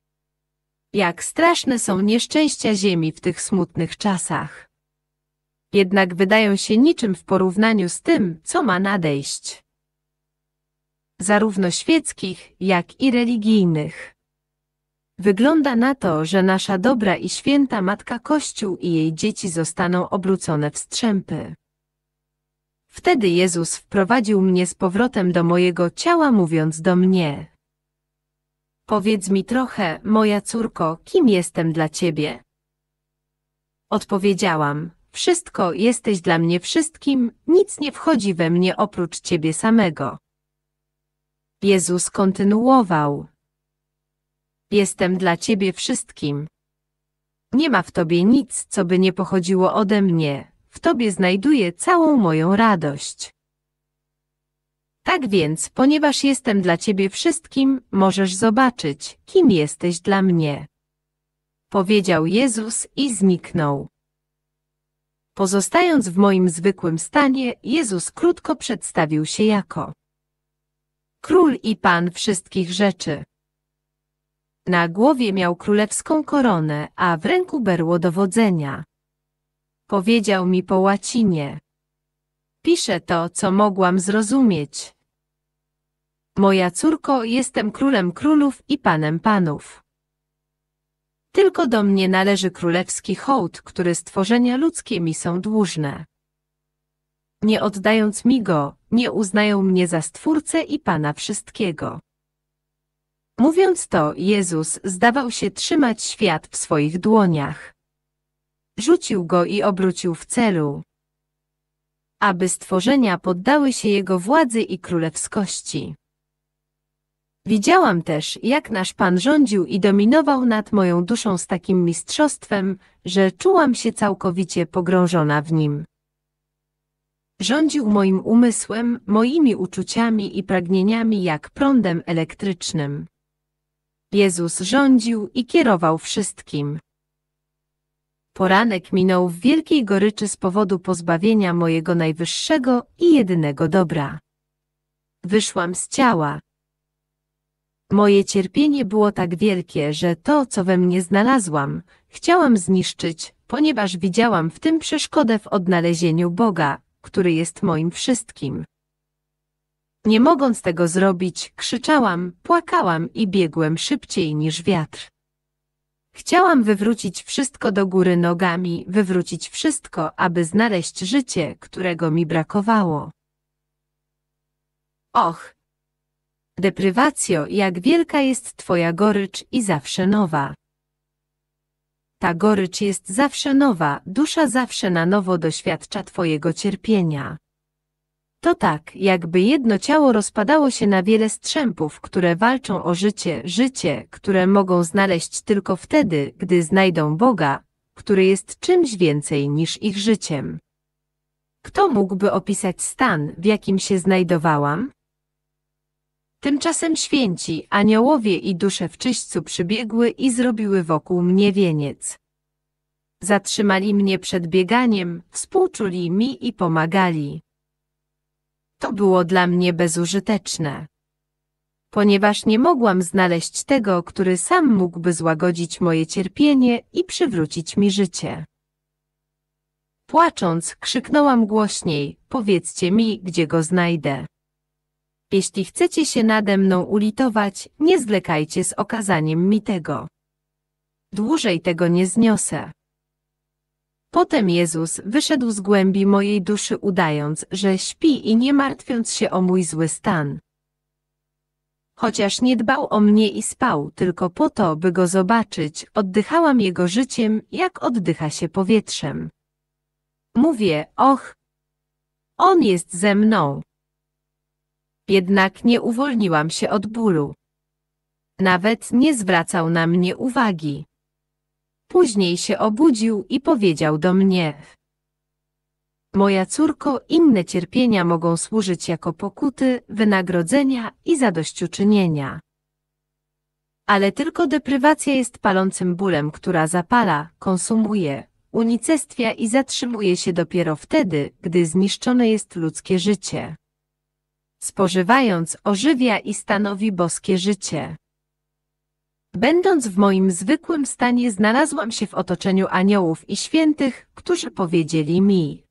Jak straszne są nieszczęścia ziemi w tych smutnych czasach. Jednak wydają się niczym w porównaniu z tym, co ma nadejść. Zarówno świeckich, jak i religijnych. Wygląda na to, że nasza dobra i święta Matka Kościół i jej dzieci zostaną obrócone w strzępy. Wtedy Jezus wprowadził mnie z powrotem do mojego ciała, mówiąc do mnie: Powiedz mi trochę, moja córko, kim jestem dla ciebie? Odpowiedziałam: Wszystko jesteś dla mnie wszystkim, nic nie wchodzi we mnie oprócz ciebie samego. Jezus kontynuował: Jestem dla ciebie wszystkim. Nie ma w tobie nic, co by nie pochodziło ode mnie, w tobie znajduję całą moją radość. Tak więc, ponieważ jestem dla ciebie wszystkim, możesz zobaczyć, kim jesteś dla mnie. Powiedział Jezus i zniknął. Pozostając w moim zwykłym stanie, Jezus krótko przedstawił się jako Król i Pan wszystkich rzeczy. Na głowie miał królewską koronę, a w ręku berło dowodzenia. Powiedział mi po łacinie. Piszę to, co mogłam zrozumieć. Moja córko, jestem królem królów i panem panów. Tylko do mnie należy królewski hołd, który stworzenia ludzkie mi są dłużne. Nie oddając mi go, nie uznają mnie za stwórcę i pana wszystkiego. Mówiąc to, Jezus zdawał się trzymać świat w swoich dłoniach. Rzucił go i obrócił w celu, aby stworzenia poddały się jego władzy i królewskości. Widziałam też, jak nasz Pan rządził i dominował nad moją duszą z takim mistrzostwem, że czułam się całkowicie pogrążona w nim. Rządził moim umysłem, moimi uczuciami i pragnieniami jak prądem elektrycznym. Jezus rządził i kierował wszystkim. Poranek minął w wielkiej goryczy z powodu pozbawienia mojego najwyższego i jedynego dobra. Wyszłam z ciała. Moje cierpienie było tak wielkie, że to, co we mnie znalazłam, chciałam zniszczyć, ponieważ widziałam w tym przeszkodę w odnalezieniu Boga, który jest moim wszystkim. Nie mogąc tego zrobić, krzyczałam, płakałam i biegłem szybciej niż wiatr. Chciałam wywrócić wszystko do góry nogami, wywrócić wszystko, aby znaleźć życie, którego mi brakowało. Och! Deprywacjo, jak wielka jest twoja gorycz i zawsze nowa. Ta gorycz jest zawsze nowa, dusza zawsze na nowo doświadcza twojego cierpienia. To tak, jakby jedno ciało rozpadało się na wiele strzępów, które walczą o życie, życie, które mogą znaleźć tylko wtedy, gdy znajdą Boga, który jest czymś więcej niż ich życiem. Kto mógłby opisać stan, w jakim się znajdowałam? Tymczasem święci, aniołowie i dusze w czyśćcu przybiegły i zrobiły wokół mnie wieniec. Zatrzymali mnie przed bieganiem, współczuli mi i pomagali. To było dla mnie bezużyteczne. Ponieważ nie mogłam znaleźć tego, który sam mógłby złagodzić moje cierpienie i przywrócić mi życie. Płacząc, krzyknąłam głośniej, powiedzcie mi, gdzie go znajdę. Jeśli chcecie się nade mną ulitować, nie zlekajcie z okazaniem mi tego. Dłużej tego nie zniosę. Potem Jezus wyszedł z głębi mojej duszy udając, że śpi i nie martwiąc się o mój zły stan. Chociaż nie dbał o mnie i spał tylko po to, by go zobaczyć, oddychałam jego życiem, jak oddycha się powietrzem. Mówię, och, on jest ze mną. Jednak nie uwolniłam się od bólu. Nawet nie zwracał na mnie uwagi. Później się obudził i powiedział do mnie. Moja córko, inne cierpienia mogą służyć jako pokuty, wynagrodzenia i zadośćuczynienia. Ale tylko deprywacja jest palącym bólem, która zapala, konsumuje, unicestwia i zatrzymuje się dopiero wtedy, gdy zniszczone jest ludzkie życie. Spożywając ożywia i stanowi boskie życie. Będąc w moim zwykłym stanie znalazłam się w otoczeniu aniołów i świętych, którzy powiedzieli mi.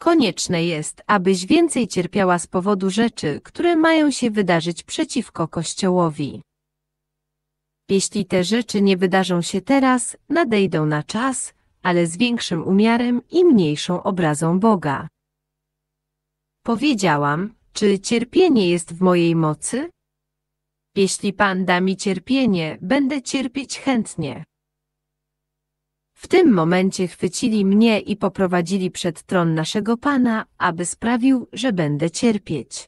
Konieczne jest, abyś więcej cierpiała z powodu rzeczy, które mają się wydarzyć przeciwko Kościołowi. Jeśli te rzeczy nie wydarzą się teraz, nadejdą na czas, ale z większym umiarem i mniejszą obrazą Boga. Powiedziałam, czy cierpienie jest w mojej mocy? Jeśli pan da mi cierpienie, będę cierpieć chętnie. W tym momencie chwycili mnie i poprowadzili przed tron naszego Pana, aby sprawił, że będę cierpieć.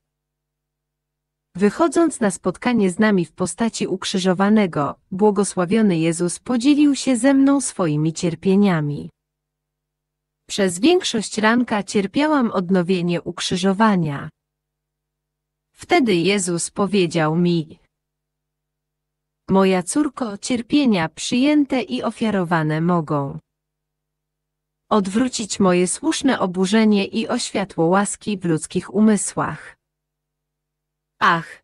Wychodząc na spotkanie z nami w postaci ukrzyżowanego, błogosławiony Jezus podzielił się ze mną swoimi cierpieniami. Przez większość ranka cierpiałam odnowienie ukrzyżowania. Wtedy Jezus powiedział mi, Moja córko, cierpienia przyjęte i ofiarowane mogą odwrócić moje słuszne oburzenie i oświatło łaski w ludzkich umysłach. Ach!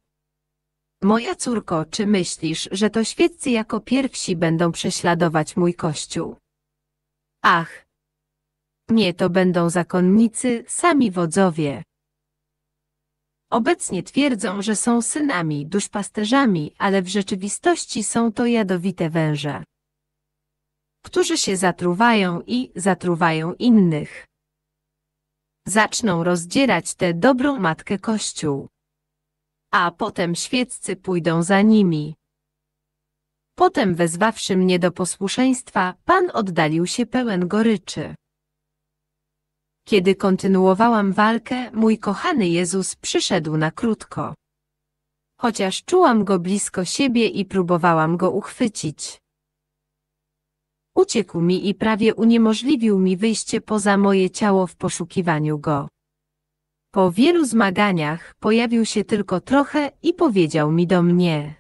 Moja córko, czy myślisz, że to świeccy jako pierwsi będą prześladować mój kościół? Ach! Nie to będą zakonnicy, sami wodzowie. Obecnie twierdzą, że są synami duszpasterzami, ale w rzeczywistości są to jadowite węże, którzy się zatruwają i zatruwają innych. Zaczną rozdzierać tę dobrą matkę Kościół, a potem świeccy pójdą za nimi. Potem wezwawszy mnie do posłuszeństwa, Pan oddalił się pełen goryczy. Kiedy kontynuowałam walkę, mój kochany Jezus przyszedł na krótko. Chociaż czułam go blisko siebie i próbowałam go uchwycić. Uciekł mi i prawie uniemożliwił mi wyjście poza moje ciało w poszukiwaniu go. Po wielu zmaganiach pojawił się tylko trochę i powiedział mi do mnie.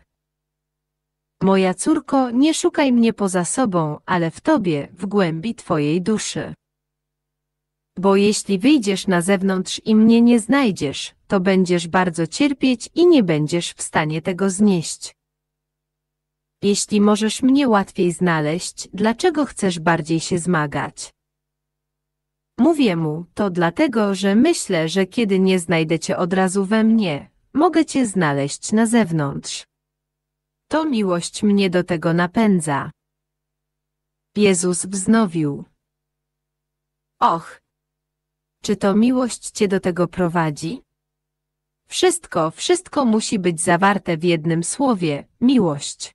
Moja córko, nie szukaj mnie poza sobą, ale w tobie, w głębi twojej duszy bo jeśli wyjdziesz na zewnątrz i mnie nie znajdziesz, to będziesz bardzo cierpieć i nie będziesz w stanie tego znieść. Jeśli możesz mnie łatwiej znaleźć, dlaczego chcesz bardziej się zmagać? Mówię mu, to dlatego, że myślę, że kiedy nie znajdę cię od razu we mnie, mogę cię znaleźć na zewnątrz. To miłość mnie do tego napędza. Jezus wznowił. Och, czy to miłość cię do tego prowadzi? Wszystko, wszystko musi być zawarte w jednym słowie miłość.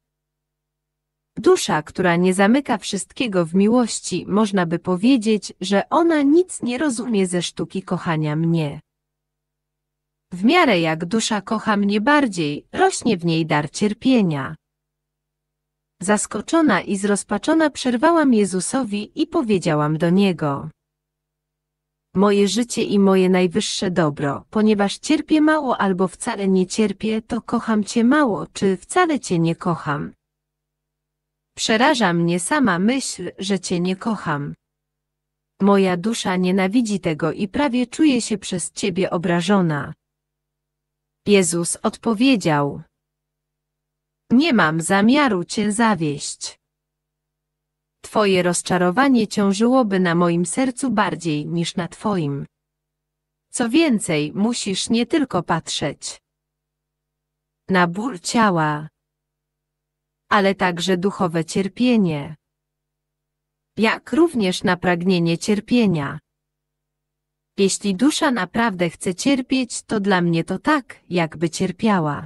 Dusza, która nie zamyka wszystkiego w miłości, można by powiedzieć, że ona nic nie rozumie ze sztuki kochania mnie. W miarę jak dusza kocha mnie bardziej, rośnie w niej dar cierpienia. Zaskoczona i zrozpaczona przerwałam Jezusowi i powiedziałam do Niego moje życie i moje najwyższe dobro, ponieważ cierpię mało albo wcale nie cierpię, to kocham Cię mało, czy wcale Cię nie kocham. Przeraża mnie sama myśl, że Cię nie kocham. Moja dusza nienawidzi tego i prawie czuje się przez Ciebie obrażona. Jezus odpowiedział. Nie mam zamiaru Cię zawieść. Twoje rozczarowanie ciążyłoby na moim sercu bardziej niż na Twoim. Co więcej, musisz nie tylko patrzeć na ból ciała, ale także duchowe cierpienie, jak również na pragnienie cierpienia. Jeśli dusza naprawdę chce cierpieć, to dla mnie to tak, jakby cierpiała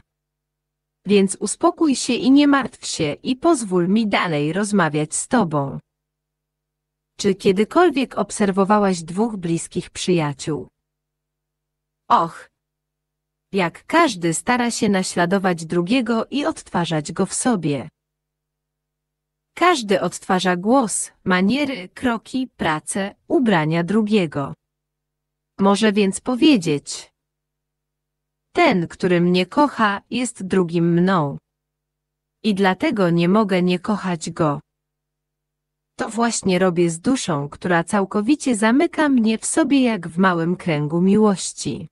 więc uspokój się i nie martw się i pozwól mi dalej rozmawiać z tobą. Czy kiedykolwiek obserwowałaś dwóch bliskich przyjaciół? Och! Jak każdy stara się naśladować drugiego i odtwarzać go w sobie. Każdy odtwarza głos, maniery, kroki, pracę, ubrania drugiego. Może więc powiedzieć, ten, który mnie kocha, jest drugim mną. I dlatego nie mogę nie kochać go. To właśnie robię z duszą, która całkowicie zamyka mnie w sobie jak w małym kręgu miłości.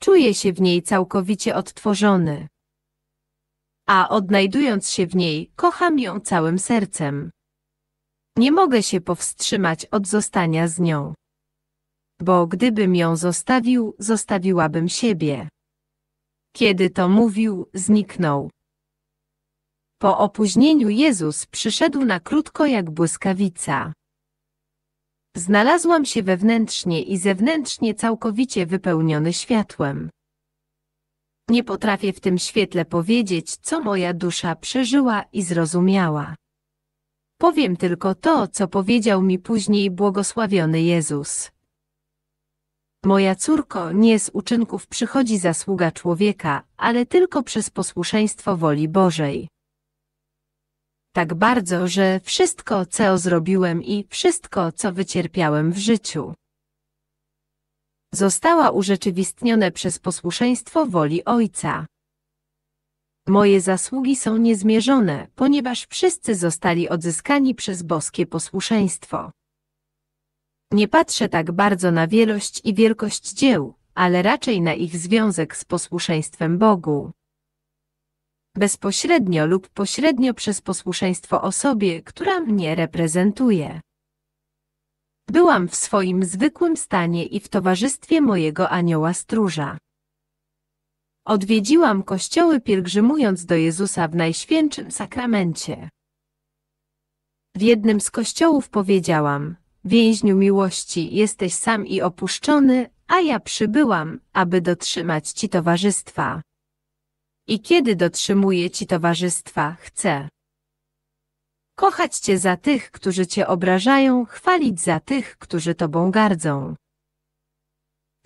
Czuję się w niej całkowicie odtworzony. A odnajdując się w niej, kocham ją całym sercem. Nie mogę się powstrzymać od zostania z nią bo gdybym ją zostawił, zostawiłabym siebie. Kiedy to mówił, zniknął. Po opóźnieniu Jezus przyszedł na krótko jak błyskawica. Znalazłam się wewnętrznie i zewnętrznie całkowicie wypełniony światłem. Nie potrafię w tym świetle powiedzieć, co moja dusza przeżyła i zrozumiała. Powiem tylko to, co powiedział mi później błogosławiony Jezus. Moja córko, nie z uczynków przychodzi zasługa człowieka, ale tylko przez posłuszeństwo woli Bożej. Tak bardzo, że wszystko, co zrobiłem i wszystko, co wycierpiałem w życiu, została urzeczywistnione przez posłuszeństwo woli Ojca. Moje zasługi są niezmierzone, ponieważ wszyscy zostali odzyskani przez boskie posłuszeństwo. Nie patrzę tak bardzo na wielość i wielkość dzieł, ale raczej na ich związek z posłuszeństwem Bogu. Bezpośrednio lub pośrednio przez posłuszeństwo osobie, która mnie reprezentuje. Byłam w swoim zwykłym stanie i w towarzystwie mojego anioła stróża. Odwiedziłam kościoły pielgrzymując do Jezusa w Najświętszym Sakramencie. W jednym z kościołów powiedziałam, Więźniu miłości, jesteś sam i opuszczony, a ja przybyłam, aby dotrzymać ci towarzystwa. I kiedy dotrzymuję ci towarzystwa, chcę kochać cię za tych, którzy cię obrażają, chwalić za tych, którzy tobą gardzą.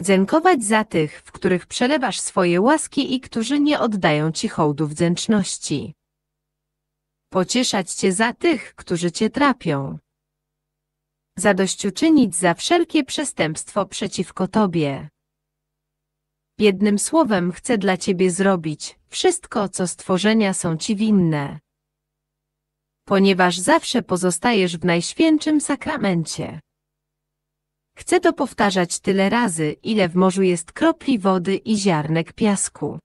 Dziękować za tych, w których przelewasz swoje łaski i którzy nie oddają ci hołdu wdzięczności. Pocieszać cię za tych, którzy cię trapią zadośćuczynić za wszelkie przestępstwo przeciwko Tobie. Jednym słowem chcę dla Ciebie zrobić wszystko, co stworzenia są Ci winne. Ponieważ zawsze pozostajesz w Najświętszym Sakramencie. Chcę to powtarzać tyle razy, ile w morzu jest kropli wody i ziarnek piasku.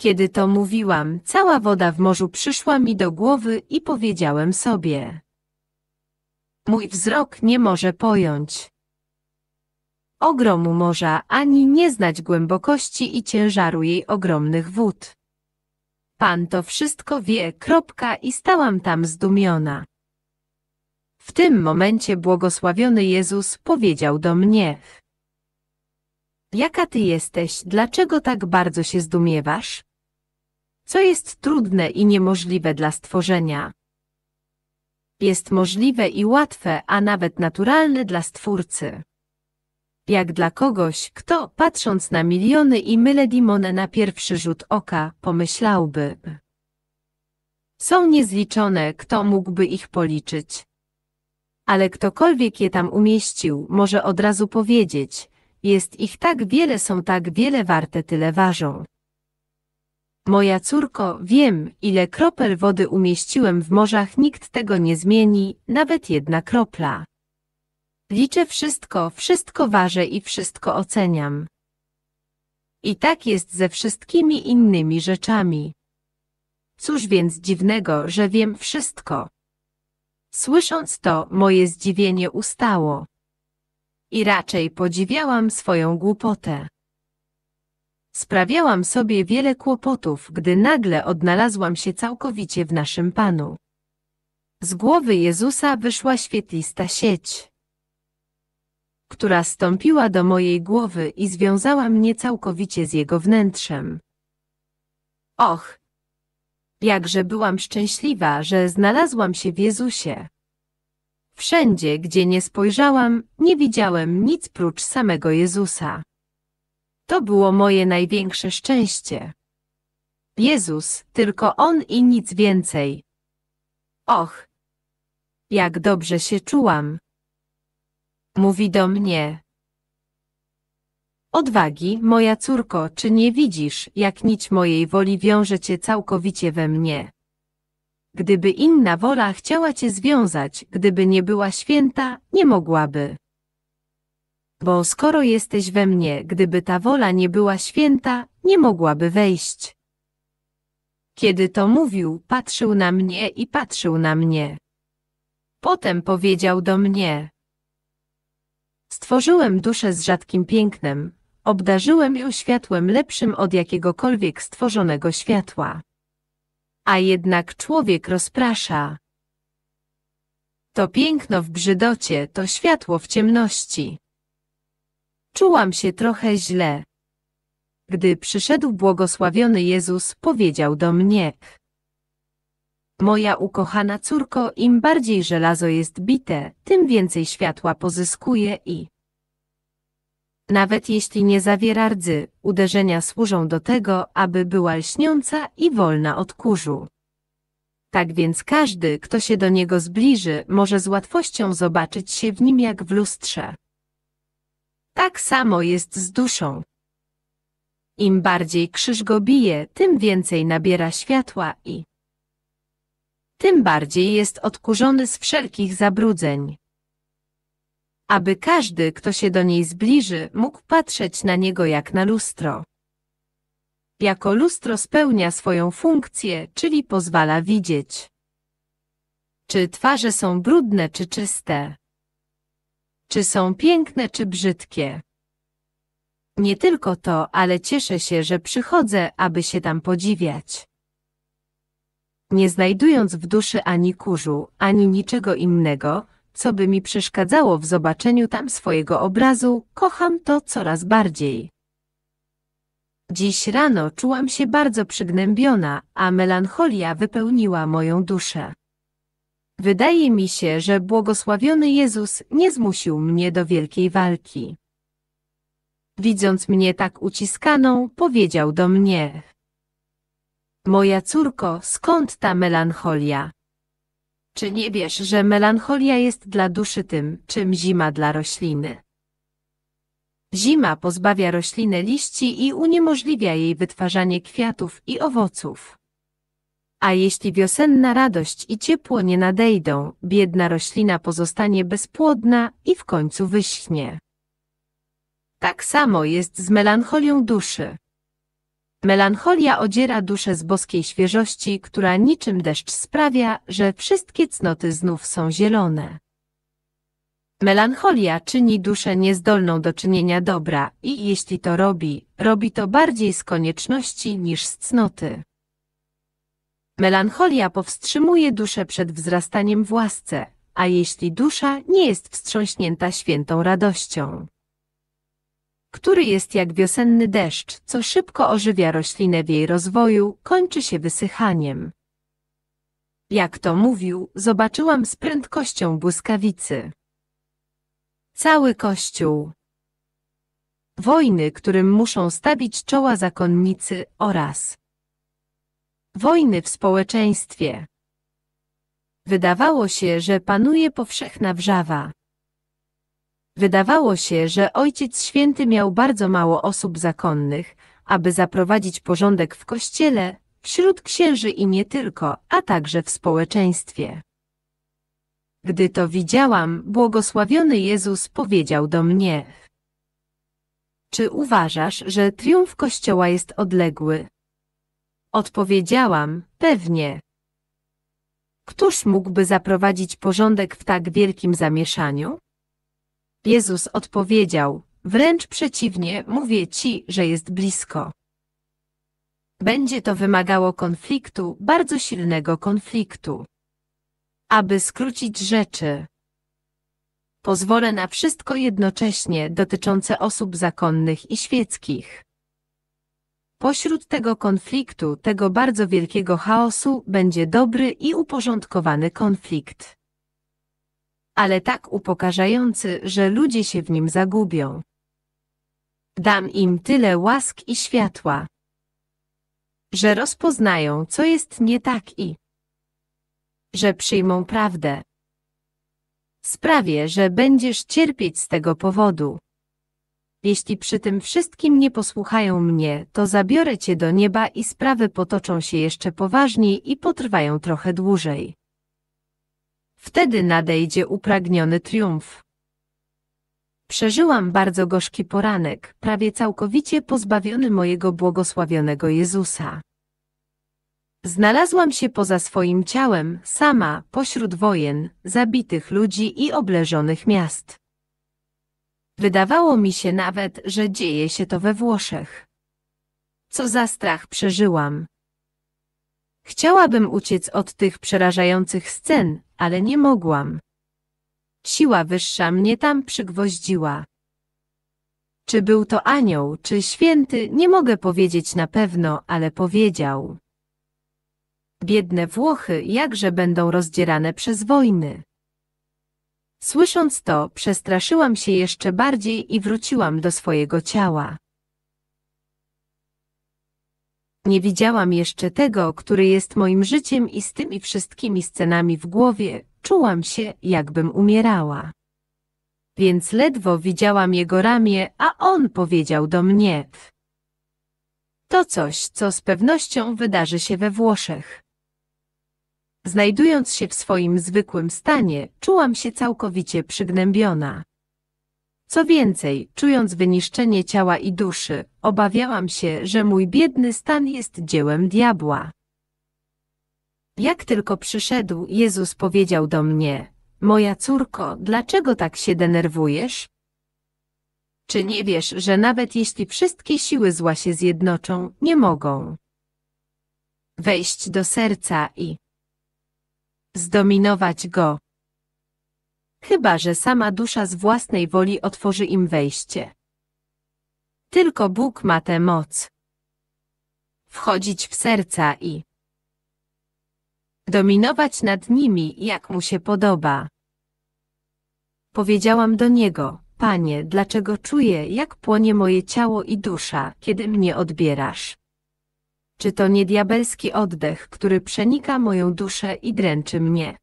Kiedy to mówiłam, cała woda w morzu przyszła mi do głowy i powiedziałem sobie. Mój wzrok nie może pojąć ogromu morza, ani nie znać głębokości i ciężaru jej ogromnych wód. Pan to wszystko wie, kropka i stałam tam zdumiona. W tym momencie błogosławiony Jezus powiedział do mnie. Jaka ty jesteś, dlaczego tak bardzo się zdumiewasz? Co jest trudne i niemożliwe dla stworzenia? jest możliwe i łatwe, a nawet naturalne dla Stwórcy. Jak dla kogoś, kto, patrząc na miliony i myle dimone na pierwszy rzut oka, pomyślałby. Są niezliczone, kto mógłby ich policzyć. Ale ktokolwiek je tam umieścił, może od razu powiedzieć, jest ich tak wiele, są tak wiele warte, tyle ważą. Moja córko, wiem, ile kropel wody umieściłem w morzach, nikt tego nie zmieni, nawet jedna kropla. Liczę wszystko, wszystko ważę i wszystko oceniam. I tak jest ze wszystkimi innymi rzeczami. Cóż więc dziwnego, że wiem wszystko. Słysząc to, moje zdziwienie ustało. I raczej podziwiałam swoją głupotę. Sprawiałam sobie wiele kłopotów, gdy nagle odnalazłam się całkowicie w naszym Panu. Z głowy Jezusa wyszła świetlista sieć, która stąpiła do mojej głowy i związała mnie całkowicie z jego wnętrzem. Och! Jakże byłam szczęśliwa, że znalazłam się w Jezusie. Wszędzie, gdzie nie spojrzałam, nie widziałem nic prócz samego Jezusa. To było moje największe szczęście. Jezus, tylko On i nic więcej. Och! Jak dobrze się czułam. Mówi do mnie. Odwagi, moja córko, czy nie widzisz, jak nić mojej woli wiąże cię całkowicie we mnie? Gdyby inna wola chciała cię związać, gdyby nie była święta, nie mogłaby. Bo skoro jesteś we mnie, gdyby ta wola nie była święta, nie mogłaby wejść. Kiedy to mówił, patrzył na mnie i patrzył na mnie. Potem powiedział do mnie. Stworzyłem duszę z rzadkim pięknem, obdarzyłem ją światłem lepszym od jakiegokolwiek stworzonego światła. A jednak człowiek rozprasza. To piękno w brzydocie, to światło w ciemności. Czułam się trochę źle. Gdy przyszedł błogosławiony Jezus, powiedział do mnie: Moja ukochana córko, im bardziej żelazo jest bite, tym więcej światła pozyskuje i nawet jeśli nie zawiera rdzy, uderzenia służą do tego, aby była lśniąca i wolna od kurzu. Tak więc każdy, kto się do niego zbliży, może z łatwością zobaczyć się w nim jak w lustrze. Tak samo jest z duszą. Im bardziej krzyż go bije, tym więcej nabiera światła i tym bardziej jest odkurzony z wszelkich zabrudzeń. Aby każdy, kto się do niej zbliży, mógł patrzeć na niego jak na lustro. Jako lustro spełnia swoją funkcję, czyli pozwala widzieć. Czy twarze są brudne czy czyste? Czy są piękne czy brzydkie? Nie tylko to, ale cieszę się, że przychodzę, aby się tam podziwiać. Nie znajdując w duszy ani kurzu, ani niczego innego, co by mi przeszkadzało w zobaczeniu tam swojego obrazu, kocham to coraz bardziej. Dziś rano czułam się bardzo przygnębiona, a melancholia wypełniła moją duszę. Wydaje mi się, że błogosławiony Jezus nie zmusił mnie do wielkiej walki. Widząc mnie tak uciskaną, powiedział do mnie. Moja córko, skąd ta melancholia? Czy nie wiesz, że melancholia jest dla duszy tym, czym zima dla rośliny? Zima pozbawia roślinę liści i uniemożliwia jej wytwarzanie kwiatów i owoców. A jeśli wiosenna radość i ciepło nie nadejdą, biedna roślina pozostanie bezpłodna i w końcu wyschnie. Tak samo jest z melancholią duszy. Melancholia odziera duszę z boskiej świeżości, która niczym deszcz sprawia, że wszystkie cnoty znów są zielone. Melancholia czyni duszę niezdolną do czynienia dobra i jeśli to robi, robi to bardziej z konieczności niż z cnoty. Melancholia powstrzymuje duszę przed wzrastaniem w łasce, a jeśli dusza nie jest wstrząśnięta świętą radością, który jest jak wiosenny deszcz, co szybko ożywia roślinę w jej rozwoju, kończy się wysychaniem. Jak to mówił, zobaczyłam z prędkością błyskawicy. Cały kościół. Wojny, którym muszą stawić czoła zakonnicy oraz wojny w społeczeństwie. Wydawało się, że panuje powszechna wrzawa. Wydawało się, że Ojciec Święty miał bardzo mało osób zakonnych, aby zaprowadzić porządek w kościele, wśród księży i nie tylko, a także w społeczeństwie. Gdy to widziałam, błogosławiony Jezus powiedział do mnie. Czy uważasz, że triumf Kościoła jest odległy? Odpowiedziałam, pewnie. Któż mógłby zaprowadzić porządek w tak wielkim zamieszaniu? Jezus odpowiedział, wręcz przeciwnie, mówię ci, że jest blisko. Będzie to wymagało konfliktu, bardzo silnego konfliktu. Aby skrócić rzeczy, pozwolę na wszystko jednocześnie dotyczące osób zakonnych i świeckich. Pośród tego konfliktu, tego bardzo wielkiego chaosu, będzie dobry i uporządkowany konflikt. Ale tak upokarzający, że ludzie się w nim zagubią. Dam im tyle łask i światła, że rozpoznają, co jest nie tak i że przyjmą prawdę. Sprawię, że będziesz cierpieć z tego powodu. Jeśli przy tym wszystkim nie posłuchają mnie, to zabiorę cię do nieba i sprawy potoczą się jeszcze poważniej i potrwają trochę dłużej. Wtedy nadejdzie upragniony triumf. Przeżyłam bardzo gorzki poranek, prawie całkowicie pozbawiony mojego błogosławionego Jezusa. Znalazłam się poza swoim ciałem, sama, pośród wojen, zabitych ludzi i obleżonych miast. Wydawało mi się nawet, że dzieje się to we Włoszech. Co za strach przeżyłam. Chciałabym uciec od tych przerażających scen, ale nie mogłam. Siła wyższa mnie tam przygwoździła. Czy był to anioł, czy święty, nie mogę powiedzieć na pewno, ale powiedział. Biedne Włochy jakże będą rozdzierane przez wojny. Słysząc to, przestraszyłam się jeszcze bardziej i wróciłam do swojego ciała. Nie widziałam jeszcze tego, który jest moim życiem i z tymi wszystkimi scenami w głowie, czułam się, jakbym umierała. Więc ledwo widziałam jego ramię, a on powiedział do mnie. To coś, co z pewnością wydarzy się we Włoszech. Znajdując się w swoim zwykłym stanie, czułam się całkowicie przygnębiona. Co więcej, czując wyniszczenie ciała i duszy, obawiałam się, że mój biedny stan jest dziełem diabła. Jak tylko przyszedł, Jezus powiedział do mnie, moja córko, dlaczego tak się denerwujesz? Czy nie wiesz, że nawet jeśli wszystkie siły zła się zjednoczą, nie mogą wejść do serca i zdominować go. Chyba, że sama dusza z własnej woli otworzy im wejście. Tylko Bóg ma tę moc. Wchodzić w serca i dominować nad nimi, jak mu się podoba. Powiedziałam do niego, Panie, dlaczego czuję, jak płonie moje ciało i dusza, kiedy mnie odbierasz? Czy to nie diabelski oddech, który przenika moją duszę i dręczy mnie?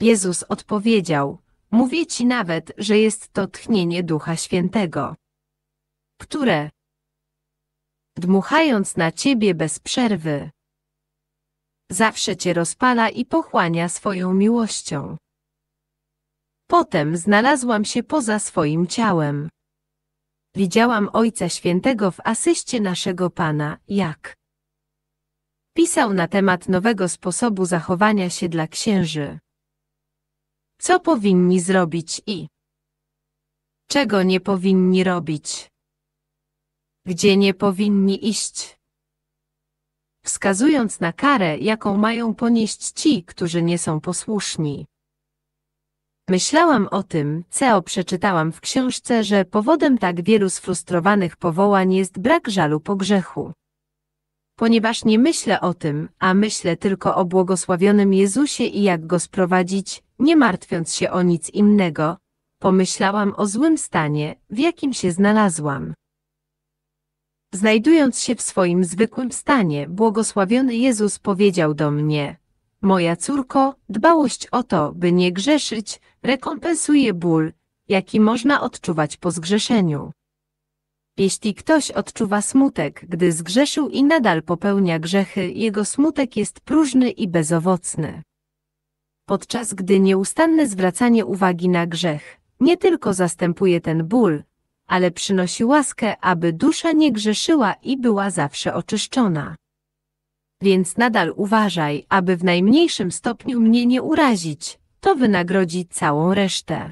Jezus odpowiedział, mówię ci nawet, że jest to tchnienie Ducha Świętego. Które? Dmuchając na ciebie bez przerwy. Zawsze cię rozpala i pochłania swoją miłością. Potem znalazłam się poza swoim ciałem. Widziałam Ojca Świętego w asyście naszego Pana, jak pisał na temat nowego sposobu zachowania się dla księży. Co powinni zrobić i czego nie powinni robić? Gdzie nie powinni iść? Wskazując na karę, jaką mają ponieść ci, którzy nie są posłuszni. Myślałam o tym, co przeczytałam w książce, że powodem tak wielu sfrustrowanych powołań jest brak żalu po grzechu. Ponieważ nie myślę o tym, a myślę tylko o błogosławionym Jezusie i jak go sprowadzić, nie martwiąc się o nic innego, pomyślałam o złym stanie, w jakim się znalazłam. Znajdując się w swoim zwykłym stanie, błogosławiony Jezus powiedział do mnie, Moja córko, dbałość o to, by nie grzeszyć, rekompensuje ból, jaki można odczuwać po zgrzeszeniu. Jeśli ktoś odczuwa smutek, gdy zgrzeszył i nadal popełnia grzechy, jego smutek jest próżny i bezowocny. Podczas gdy nieustanne zwracanie uwagi na grzech nie tylko zastępuje ten ból, ale przynosi łaskę, aby dusza nie grzeszyła i była zawsze oczyszczona więc nadal uważaj, aby w najmniejszym stopniu mnie nie urazić. To wynagrodzi całą resztę.